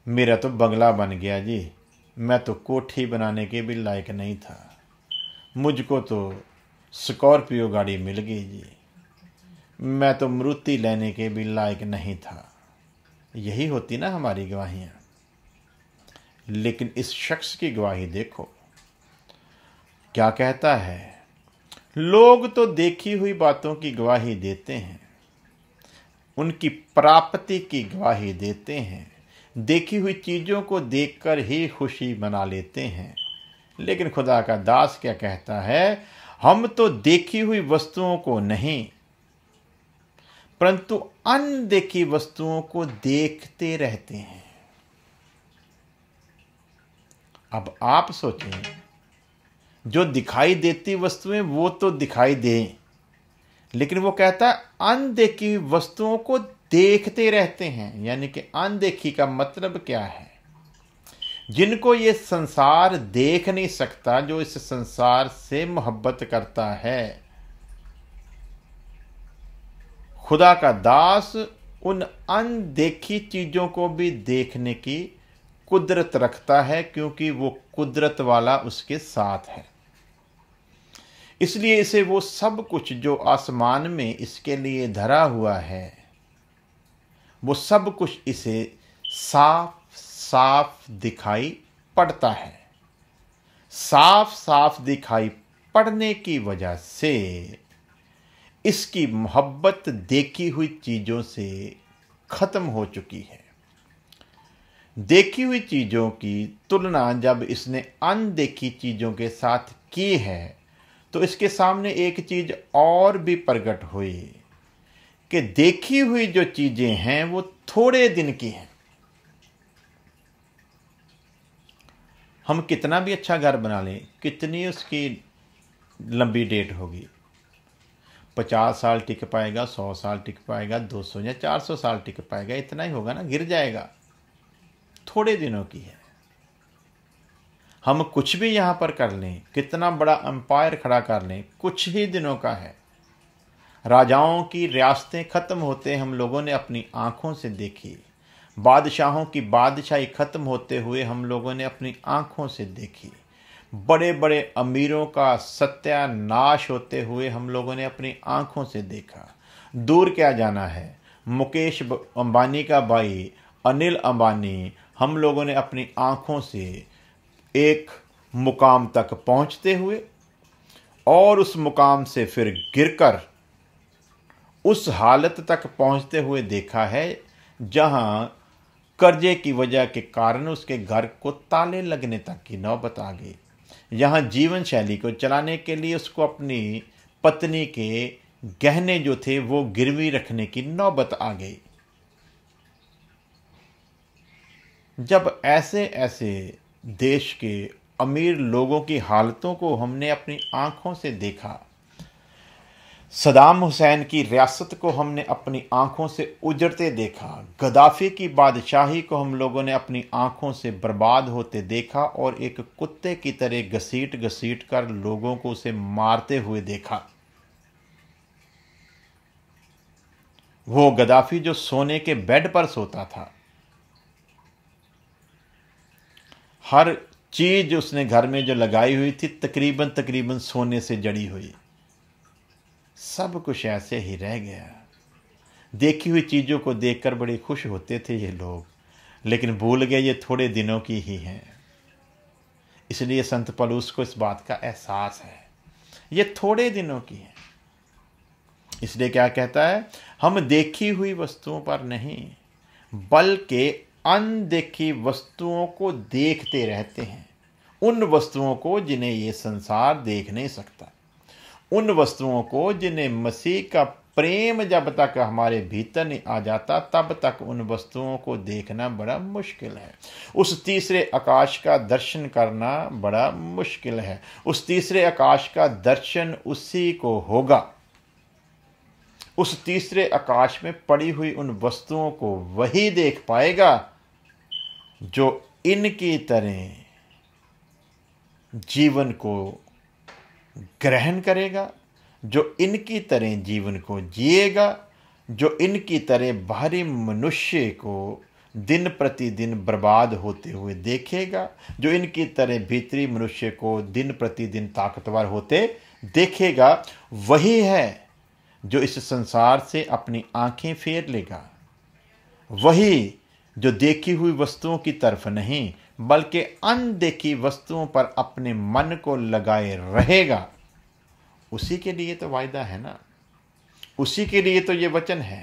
मेरा तो बंगला बन गया जी मैं तो कोठी बनाने के भी लायक नहीं था मुझको तो स्कॉर्पियो गाड़ी मिल गई जी मैं तो मृति लेने के भी लायक नहीं था यही होती ना हमारी गवाहियाँ लेकिन इस शख्स की गवाही देखो क्या कहता है लोग तो देखी हुई बातों की गवाही देते हैं उनकी प्राप्ति की गवाही देते हैं देखी हुई चीज़ों को देखकर ही खुशी मना लेते हैं लेकिन खुदा का दास क्या कहता है हम तो देखी हुई वस्तुओं को नहीं परंतु अनदेखी वस्तुओं को देखते रहते हैं अब आप सोचें जो दिखाई देती वस्तुएं वो तो दिखाई दें लेकिन वो कहता है अनदेखी वस्तुओं को देखते रहते हैं यानी कि अनदेखी का मतलब क्या है जिनको ये संसार देख नहीं सकता जो इस संसार से मोहब्बत करता है खुदा का दास उन अनदेखी चीज़ों को भी देखने की कुदरत रखता है क्योंकि वो कुदरत वाला उसके साथ है इसलिए इसे वो सब कुछ जो आसमान में इसके लिए धरा हुआ है वो सब कुछ इसे साफ साफ दिखाई पड़ता है साफ साफ दिखाई पड़ने की वजह से इसकी मोहब्बत देखी हुई चीज़ों से ख़त्म हो चुकी है देखी हुई चीज़ों की तुलना जब इसने अनदेखी चीज़ों के साथ की है तो इसके सामने एक चीज़ और भी प्रकट हुई कि देखी हुई जो चीज़ें हैं वो थोड़े दिन की हैं हम कितना भी अच्छा घर बना लें कितनी उसकी लंबी डेट होगी पचास साल टिक पाएगा सौ साल टिक पाएगा दो सौ या चार सौ साल टिक पाएगा इतना ही होगा ना गिर जाएगा थोड़े दिनों की है हम कुछ भी यहाँ पर कर लें कितना बड़ा अंपायर खड़ा कर लें कुछ ही दिनों का है राजाओं की रियासतें ख़त्म होते हम लोगों ने अपनी आँखों से देखी बादशाहों की बादशाही ख़त्म होते हुए हम लोगों ने अपनी आँखों से देखी बड़े बड़े अमीरों का सत्यानाश होते हुए हम लोगों ने अपनी आंखों से देखा दूर क्या जाना है मुकेश अंबानी का भाई अनिल अंबानी हम लोगों ने अपनी आंखों से एक मुकाम तक पहुंचते हुए और उस मुकाम से फिर गिरकर उस हालत तक पहुंचते हुए देखा है जहां कर्जे की वजह के कारण उसके घर को ताले लगने तक की नौबत आ गई यहाँ जीवन शैली को चलाने के लिए उसको अपनी पत्नी के गहने जो थे वो गिरवी रखने की नौबत आ गई जब ऐसे ऐसे देश के अमीर लोगों की हालतों को हमने अपनी आँखों से देखा सदाम हुसैन की रियासत को हमने अपनी आंखों से उजड़ते देखा गदाफी की बादशाही को हम लोगों ने अपनी आंखों से बर्बाद होते देखा और एक कुत्ते की तरह घसीट घसीट कर लोगों को उसे मारते हुए देखा वो गदाफी जो सोने के बेड पर सोता था हर चीज उसने घर में जो लगाई हुई थी तकरीबन तकरीबन सोने से जड़ी हुई सब कुछ ऐसे ही रह गया देखी हुई चीज़ों को देखकर बड़े खुश होते थे ये लोग लेकिन भूल गए ये थोड़े दिनों की ही हैं इसलिए संत पलूस को इस बात का एहसास है ये थोड़े दिनों की है इसलिए क्या कहता है हम देखी हुई वस्तुओं पर नहीं बल्कि अनदेखी वस्तुओं को देखते रहते हैं उन वस्तुओं को जिन्हें ये संसार देख नहीं सकता उन वस्तुओं को जिन्हें मसीह का प्रेम जब तक हमारे भीतर नहीं आ जाता तब तक उन वस्तुओं को देखना बड़ा मुश्किल है उस तीसरे आकाश का दर्शन करना बड़ा मुश्किल है उस तीसरे आकाश का दर्शन उसी को होगा उस तीसरे आकाश में पड़ी हुई उन वस्तुओं को वही देख पाएगा जो इनकी तरह जीवन को ग्रहण करेगा जो इनकी तरह जीवन को जिएगा जो इनकी तरह बाहरी मनुष्य को दिन प्रतिदिन बर्बाद होते हुए देखेगा जो इनकी तरह भीतरी मनुष्य को दिन प्रतिदिन ताकतवर होते देखेगा वही है जो इस संसार से अपनी आंखें फेर लेगा वही जो देखी हुई वस्तुओं की तरफ नहीं बल्कि अनदेखी वस्तुओं पर अपने मन को लगाए रहेगा उसी के लिए तो वायदा है ना उसी के लिए तो ये वचन है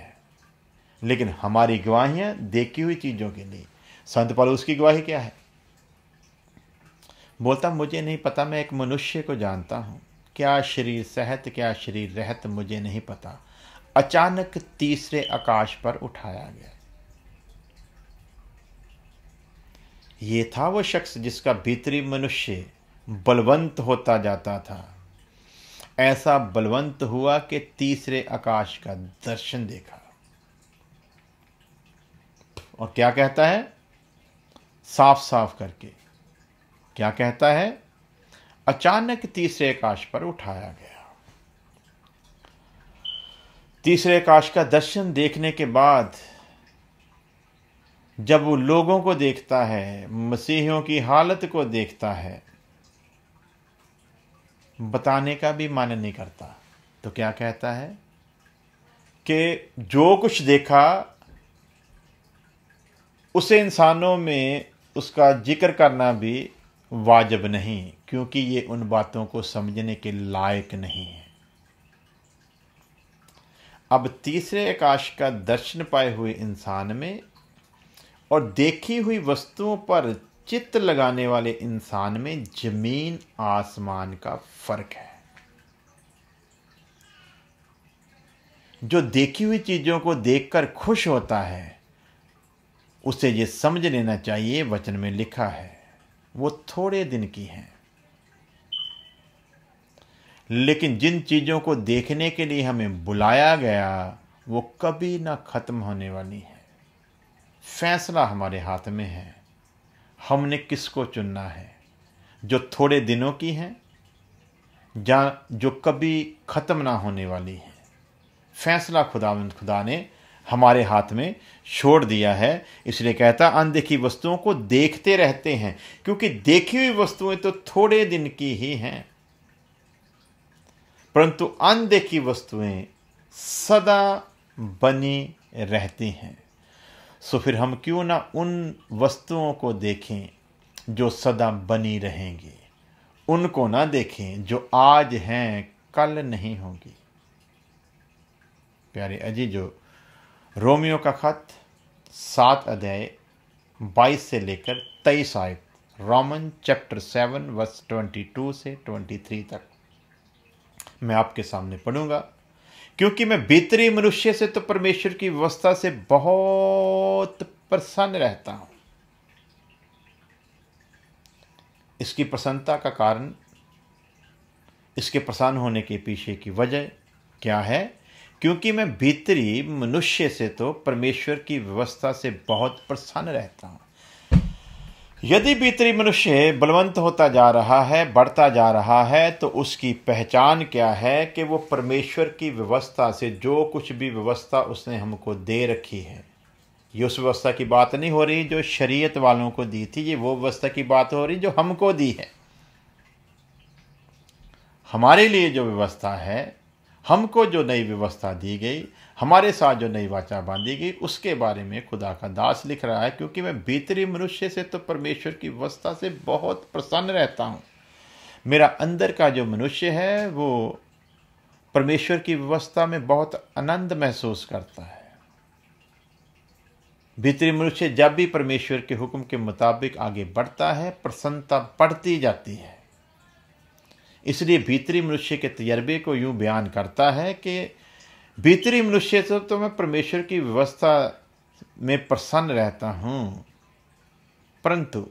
लेकिन हमारी गवाहियां देखी हुई चीज़ों के लिए संत पलूस की गवाही क्या है बोलता मुझे नहीं पता मैं एक मनुष्य को जानता हूँ क्या शरीर सहत क्या शरीर रहत मुझे नहीं पता अचानक तीसरे आकाश पर उठाया गया ये था वह शख्स जिसका भीतरी मनुष्य बलवंत होता जाता था ऐसा बलवंत हुआ कि तीसरे आकाश का दर्शन देखा और क्या कहता है साफ साफ करके क्या कहता है अचानक तीसरे आकाश पर उठाया गया तीसरे आकाश का दर्शन देखने के बाद जब वो लोगों को देखता है मसीहियों की हालत को देखता है बताने का भी मन नहीं करता तो क्या कहता है कि जो कुछ देखा उसे इंसानों में उसका जिक्र करना भी वाजब नहीं क्योंकि ये उन बातों को समझने के लायक नहीं है अब तीसरे आकाश का दर्शन पाए हुए इंसान में और देखी हुई वस्तुओं पर चित्त लगाने वाले इंसान में जमीन आसमान का फर्क है जो देखी हुई चीज़ों को देखकर खुश होता है उसे ये समझ लेना चाहिए वचन में लिखा है वो थोड़े दिन की है लेकिन जिन चीज़ों को देखने के लिए हमें बुलाया गया वो कभी ना ख़त्म होने वाली है फैसला हमारे हाथ में है हमने किसको चुनना है जो थोड़े दिनों की हैं या जो कभी ख़त्म ना होने वाली है फैसला खुदा खुदा ने हमारे हाथ में छोड़ दिया है इसलिए कहता अनदेखी वस्तुओं को देखते रहते हैं क्योंकि देखी हुई वस्तुएं तो थोड़े दिन की ही हैं परंतु अनदेखी वस्तुएं सदा बनी रहती हैं सो फिर हम क्यों ना उन वस्तुओं को देखें जो सदा बनी रहेंगी उनको ना देखें जो आज हैं कल नहीं होंगी प्यारे अजी जो रोमियो का खत सात अध्याय बाईस से लेकर तेईस आय Roman chapter seven verse twenty two से ट्वेंटी थ्री तक मैं आपके सामने पढ़ूंगा क्योंकि मैं बेहतरी मनुष्य से तो परमेश्वर की व्यवस्था से बहुत प्रसन्न रहता हूं इसकी प्रसन्नता का कारण इसके प्रसन्न होने के पीछे की वजह क्या है क्योंकि मैं भीतरी मनुष्य से तो परमेश्वर की व्यवस्था से बहुत प्रसन्न रहता हूँ यदि भीतरी मनुष्य बलवंत होता जा रहा है बढ़ता जा रहा है तो उसकी पहचान क्या है कि वो परमेश्वर की व्यवस्था से जो कुछ भी व्यवस्था उसने हमको दे रखी है ये उस व्यवस्था की बात नहीं हो रही जो शरीयत वालों को दी थी ये वो व्यवस्था की बात हो रही जो हमको दी है हमारे लिए जो व्यवस्था है हमको जो नई व्यवस्था दी गई हमारे साथ जो नई वाचा बांधी गई उसके बारे में खुदा का दास लिख रहा है क्योंकि मैं भीतरी मनुष्य से तो परमेश्वर की व्यवस्था से बहुत प्रसन्न रहता हूँ मेरा अंदर का जो मनुष्य है वो परमेश्वर की व्यवस्था में बहुत आनंद महसूस करता है भीतरी मनुष्य जब भी परमेश्वर के हुक्म के मुताबिक आगे बढ़ता है प्रसन्नता बढ़ती जाती है इसलिए भीतरी मनुष्य के तजर्बे को यूं बयान करता है कि भीतरी मनुष्य से तो मैं परमेश्वर की व्यवस्था में प्रसन्न रहता हूँ परंतु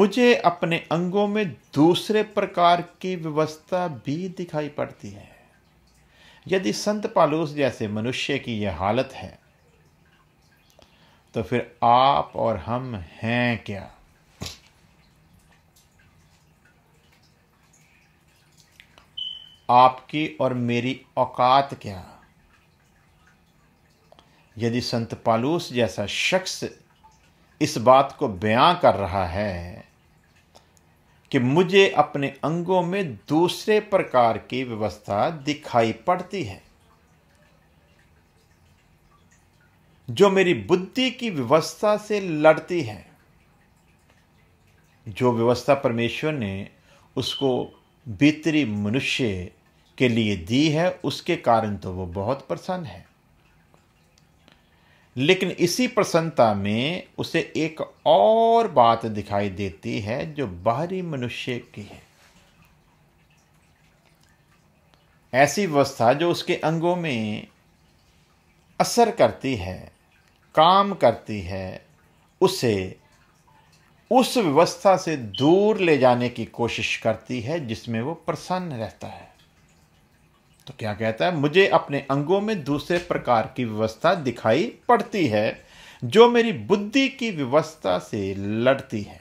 मुझे अपने अंगों में दूसरे प्रकार की व्यवस्था भी दिखाई पड़ती है यदि संत पालूस जैसे मनुष्य की यह हालत है तो फिर आप और हम हैं क्या आपकी और मेरी औकात क्या यदि संत पालूस जैसा शख्स इस बात को बयां कर रहा है कि मुझे अपने अंगों में दूसरे प्रकार की व्यवस्था दिखाई पड़ती है जो मेरी बुद्धि की व्यवस्था से लड़ती है जो व्यवस्था परमेश्वर ने उसको भीतरी मनुष्य के लिए दी है उसके कारण तो वो बहुत प्रसन्न है लेकिन इसी प्रसन्नता में उसे एक और बात दिखाई देती है जो बाहरी मनुष्य की है ऐसी व्यवस्था जो उसके अंगों में असर करती है काम करती है उसे उस व्यवस्था से दूर ले जाने की कोशिश करती है जिसमें वो प्रसन्न रहता है तो क्या कहता है मुझे अपने अंगों में दूसरे प्रकार की व्यवस्था दिखाई पड़ती है जो मेरी बुद्धि की व्यवस्था से लड़ती है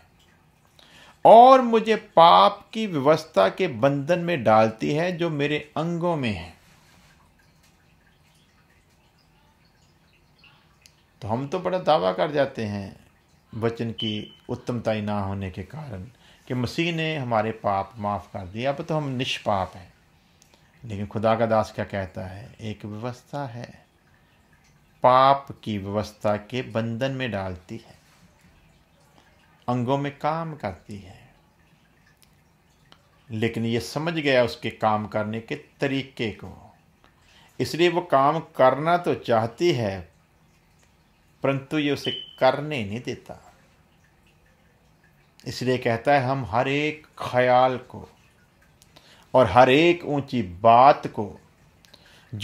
और मुझे पाप की व्यवस्था के बंधन में डालती है जो मेरे अंगों में है तो हम तो बड़ा दावा कर जाते हैं वचन की उत्तमताई ना होने के कारण कि मसीह ने हमारे पाप माफ़ कर दिया अब तो हम निष्पाप हैं लेकिन खुदा का दास क्या कहता है एक व्यवस्था है पाप की व्यवस्था के बंधन में डालती है अंगों में काम करती है लेकिन ये समझ गया उसके काम करने के तरीके को इसलिए वो काम करना तो चाहती है परंतु ये उसे करने नहीं देता इसलिए कहता है हम हर एक ख्याल को और हर एक ऊंची बात को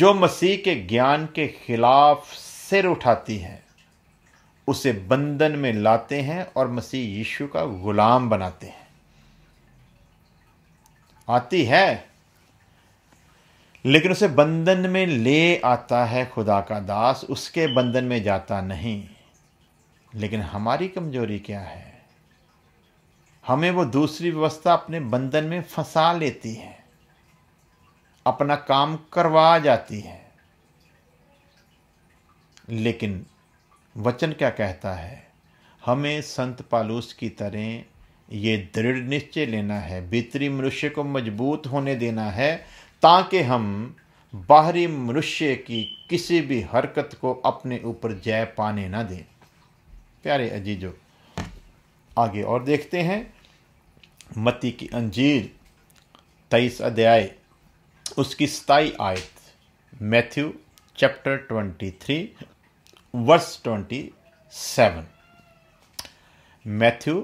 जो मसीह के ज्ञान के खिलाफ सिर उठाती है उसे बंधन में लाते हैं और मसीह यीशु का गुलाम बनाते हैं आती है लेकिन उसे बंधन में ले आता है खुदा का दास उसके बंधन में जाता नहीं लेकिन हमारी कमजोरी क्या है हमें वो दूसरी व्यवस्था अपने बंधन में फंसा लेती है अपना काम करवा जाती है लेकिन वचन क्या कहता है हमें संत पालूस की तरह ये दृढ़ निश्चय लेना है भीतरी मनुष्य को मजबूत होने देना है ताकि हम बाहरी मनुष्य की किसी भी हरकत को अपने ऊपर जय पाने ना दें प्यारे अजीजों आगे और देखते हैं मती की अंजीर तेईस अध्याय उसकी स्थाई आयत Matthew chapter twenty three verse seven Matthew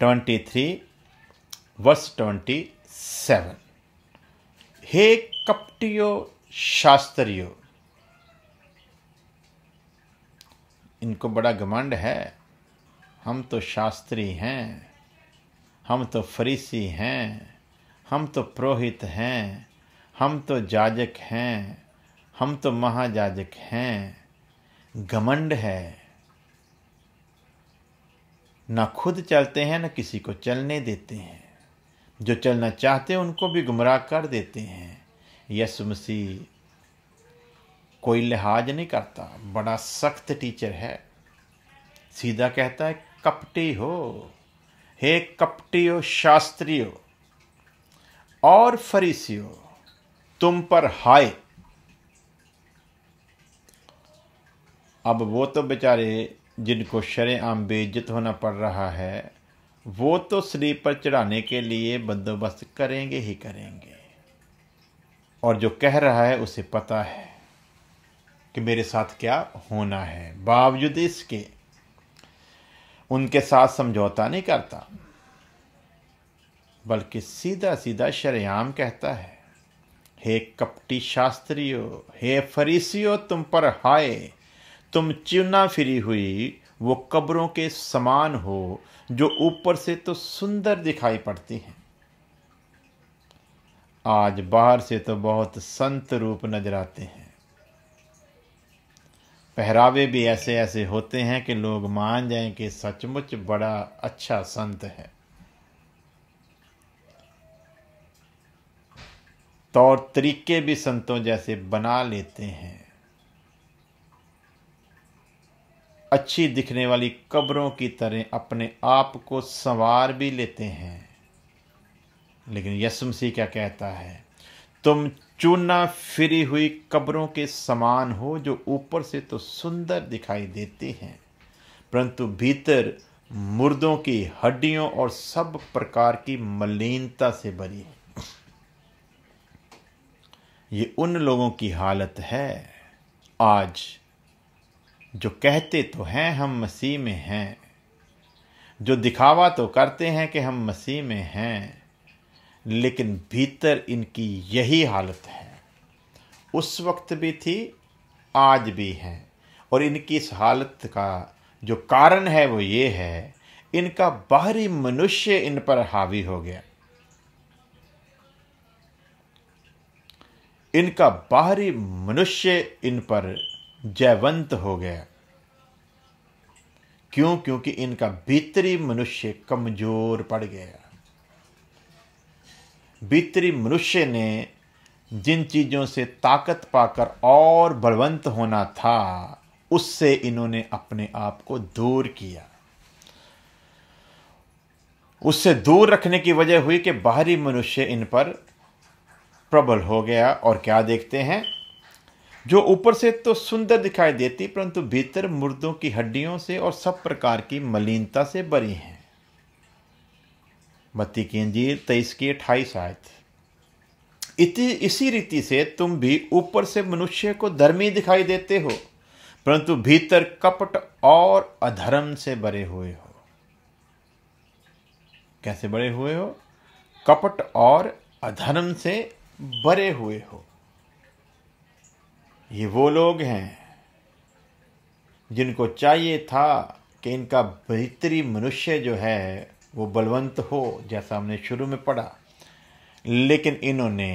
twenty three verse seven हे कपटियो शास्त्रियो इनको बड़ा घमंड है हम तो शास्त्री हैं हम तो फरीसी हैं हम तो पुरोहित हैं हम तो जाजक हैं हम तो महाजाजक हैं घमंड है ना खुद चलते हैं ना किसी को चलने देते हैं जो चलना चाहते हैं उनको भी गुमराह कर देते हैं यस मसीह कोई लिहाज नहीं करता बड़ा सख्त टीचर है सीधा कहता है कपटी हो हे कपटी हो शास्त्री हो और फरीसियों तुम पर हाय अब वो तो बेचारे जिनको शरेआम बेइज्जत होना पड़ रहा है वो तो स्लीप पर चढ़ाने के लिए बंदोबस्त करेंगे ही करेंगे और जो कह रहा है उसे पता है कि मेरे साथ क्या होना है बावजूद इसके उनके साथ समझौता नहीं करता बल्कि सीधा सीधा शरेआम कहता है हे कपटी शास्त्रियो हे फरीसियो तुम पर हाय तुम चुना फिरी हुई वो कब्रों के समान हो जो ऊपर से तो सुंदर दिखाई पड़ती हैं आज बाहर से तो बहुत संत रूप नजर आते हैं पहरावे भी ऐसे ऐसे होते हैं कि लोग मान जाएं कि सचमुच बड़ा अच्छा संत है तौर तरीके भी संतों जैसे बना लेते हैं अच्छी दिखने वाली कब्रों की तरह अपने आप को संवार भी लेते हैं लेकिन यसुम सी क्या कहता है तुम चूना फिरी हुई कब्रों के समान हो जो ऊपर से तो सुंदर दिखाई देती हैं परंतु भीतर मुर्दों की हड्डियों और सब प्रकार की मलिनता से भरी है ये उन लोगों की हालत है आज जो कहते तो हैं हम मसीह में हैं जो दिखावा तो करते हैं कि हम मसीह में हैं लेकिन भीतर इनकी यही हालत है उस वक्त भी थी आज भी हैं और इनकी इस हालत का जो कारण है वो ये है इनका बाहरी मनुष्य इन पर हावी हो गया इनका बाहरी मनुष्य इन पर जयवंत हो गया क्यों क्योंकि इनका भीतरी मनुष्य कमजोर पड़ गया भीतरी मनुष्य ने जिन चीज़ों से ताकत पाकर और बलवंत होना था उससे इन्होंने अपने आप को दूर किया उससे दूर रखने की वजह हुई कि बाहरी मनुष्य इन पर प्रबल हो गया और क्या देखते हैं जो ऊपर से तो सुंदर दिखाई देती परंतु भीतर मुर्दों की हड्डियों से और सब प्रकार की मलिनता से भरी हैं मत्ती की अंजीर तेईस की अठाईस आयत इति इसी रीति से तुम भी ऊपर से मनुष्य को धर्मी दिखाई देते हो परंतु भीतर कपट और अधर्म से भरे हुए हो कैसे बड़े हुए हो कपट और अधर्म से भरे हुए हो ये वो लोग हैं जिनको चाहिए था कि इनका बेहतरी मनुष्य जो है वो बलवंत हो जैसा हमने शुरू में पढ़ा लेकिन इन्होंने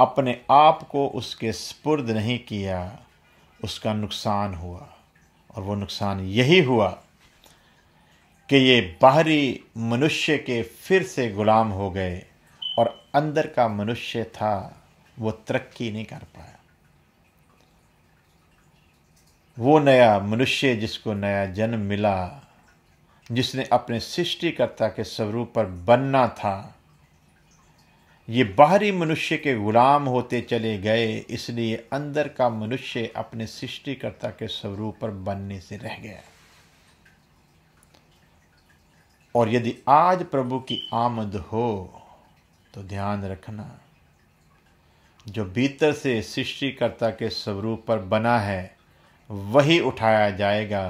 अपने आप को उसके स्पुर्द नहीं किया उसका नुकसान हुआ और वो नुकसान यही हुआ कि ये बाहरी मनुष्य के फिर से गुलाम हो गए अंदर का मनुष्य था वो तरक्की नहीं कर पाया वो नया मनुष्य जिसको नया जन्म मिला जिसने अपने सृष्टिकर्ता के स्वरूप पर बनना था ये बाहरी मनुष्य के गुलाम होते चले गए इसलिए अंदर का मनुष्य अपने सृष्टिकर्ता के स्वरूप पर बनने से रह गया और यदि आज प्रभु की आमद हो तो ध्यान रखना जो भीतर से सृष्टिकर्ता के स्वरूप पर बना है वही उठाया जाएगा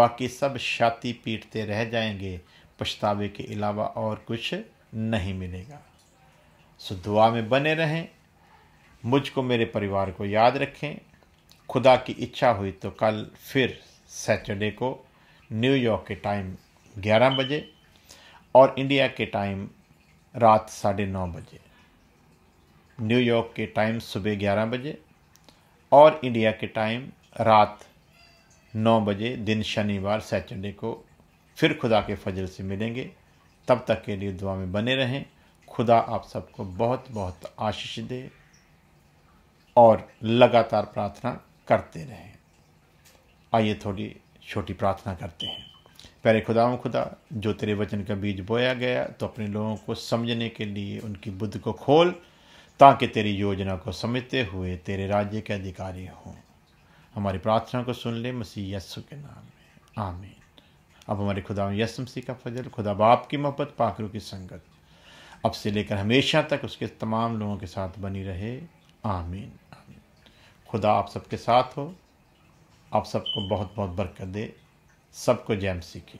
बाकी सब छाती पीटते रह जाएंगे पछतावे के अलावा और कुछ नहीं मिलेगा सो दुआ में बने रहें मुझको मेरे परिवार को याद रखें खुदा की इच्छा हुई तो कल फिर सैटरडे को न्यूयॉर्क के टाइम 11 बजे और इंडिया के टाइम रात साढ़े नौ बजे न्यूयॉर्क के टाइम सुबह ग्यारह बजे और इंडिया के टाइम रात नौ बजे दिन शनिवार सैटरडे को फिर खुदा के फजल से मिलेंगे तब तक के लिए दुआ में बने रहें खुदा आप सबको बहुत बहुत आशीष दे और लगातार प्रार्थना करते रहें आइए थोड़ी छोटी प्रार्थना करते हैं प्यारे खुदा खुदा जो तेरे वचन का बीज बोया गया तो अपने लोगों को समझने के लिए उनकी बुद्ध को खोल ताकि तेरी योजना को समझते हुए तेरे राज्य के अधिकारी हों हमारी प्रार्थना को सुन ले मसीह यस्सु के नाम में आमीन अब हमारे खुदा यस मसीह का फजल खुदा बाप की मोहब्बत पाखरू की संगत अब से लेकर हमेशा तक उसके तमाम लोगों के साथ बनी रहे आमीन आमीन खुदा आप सबके साथ हो आप सबको बहुत बहुत बरकत दे सबको जैम सीखी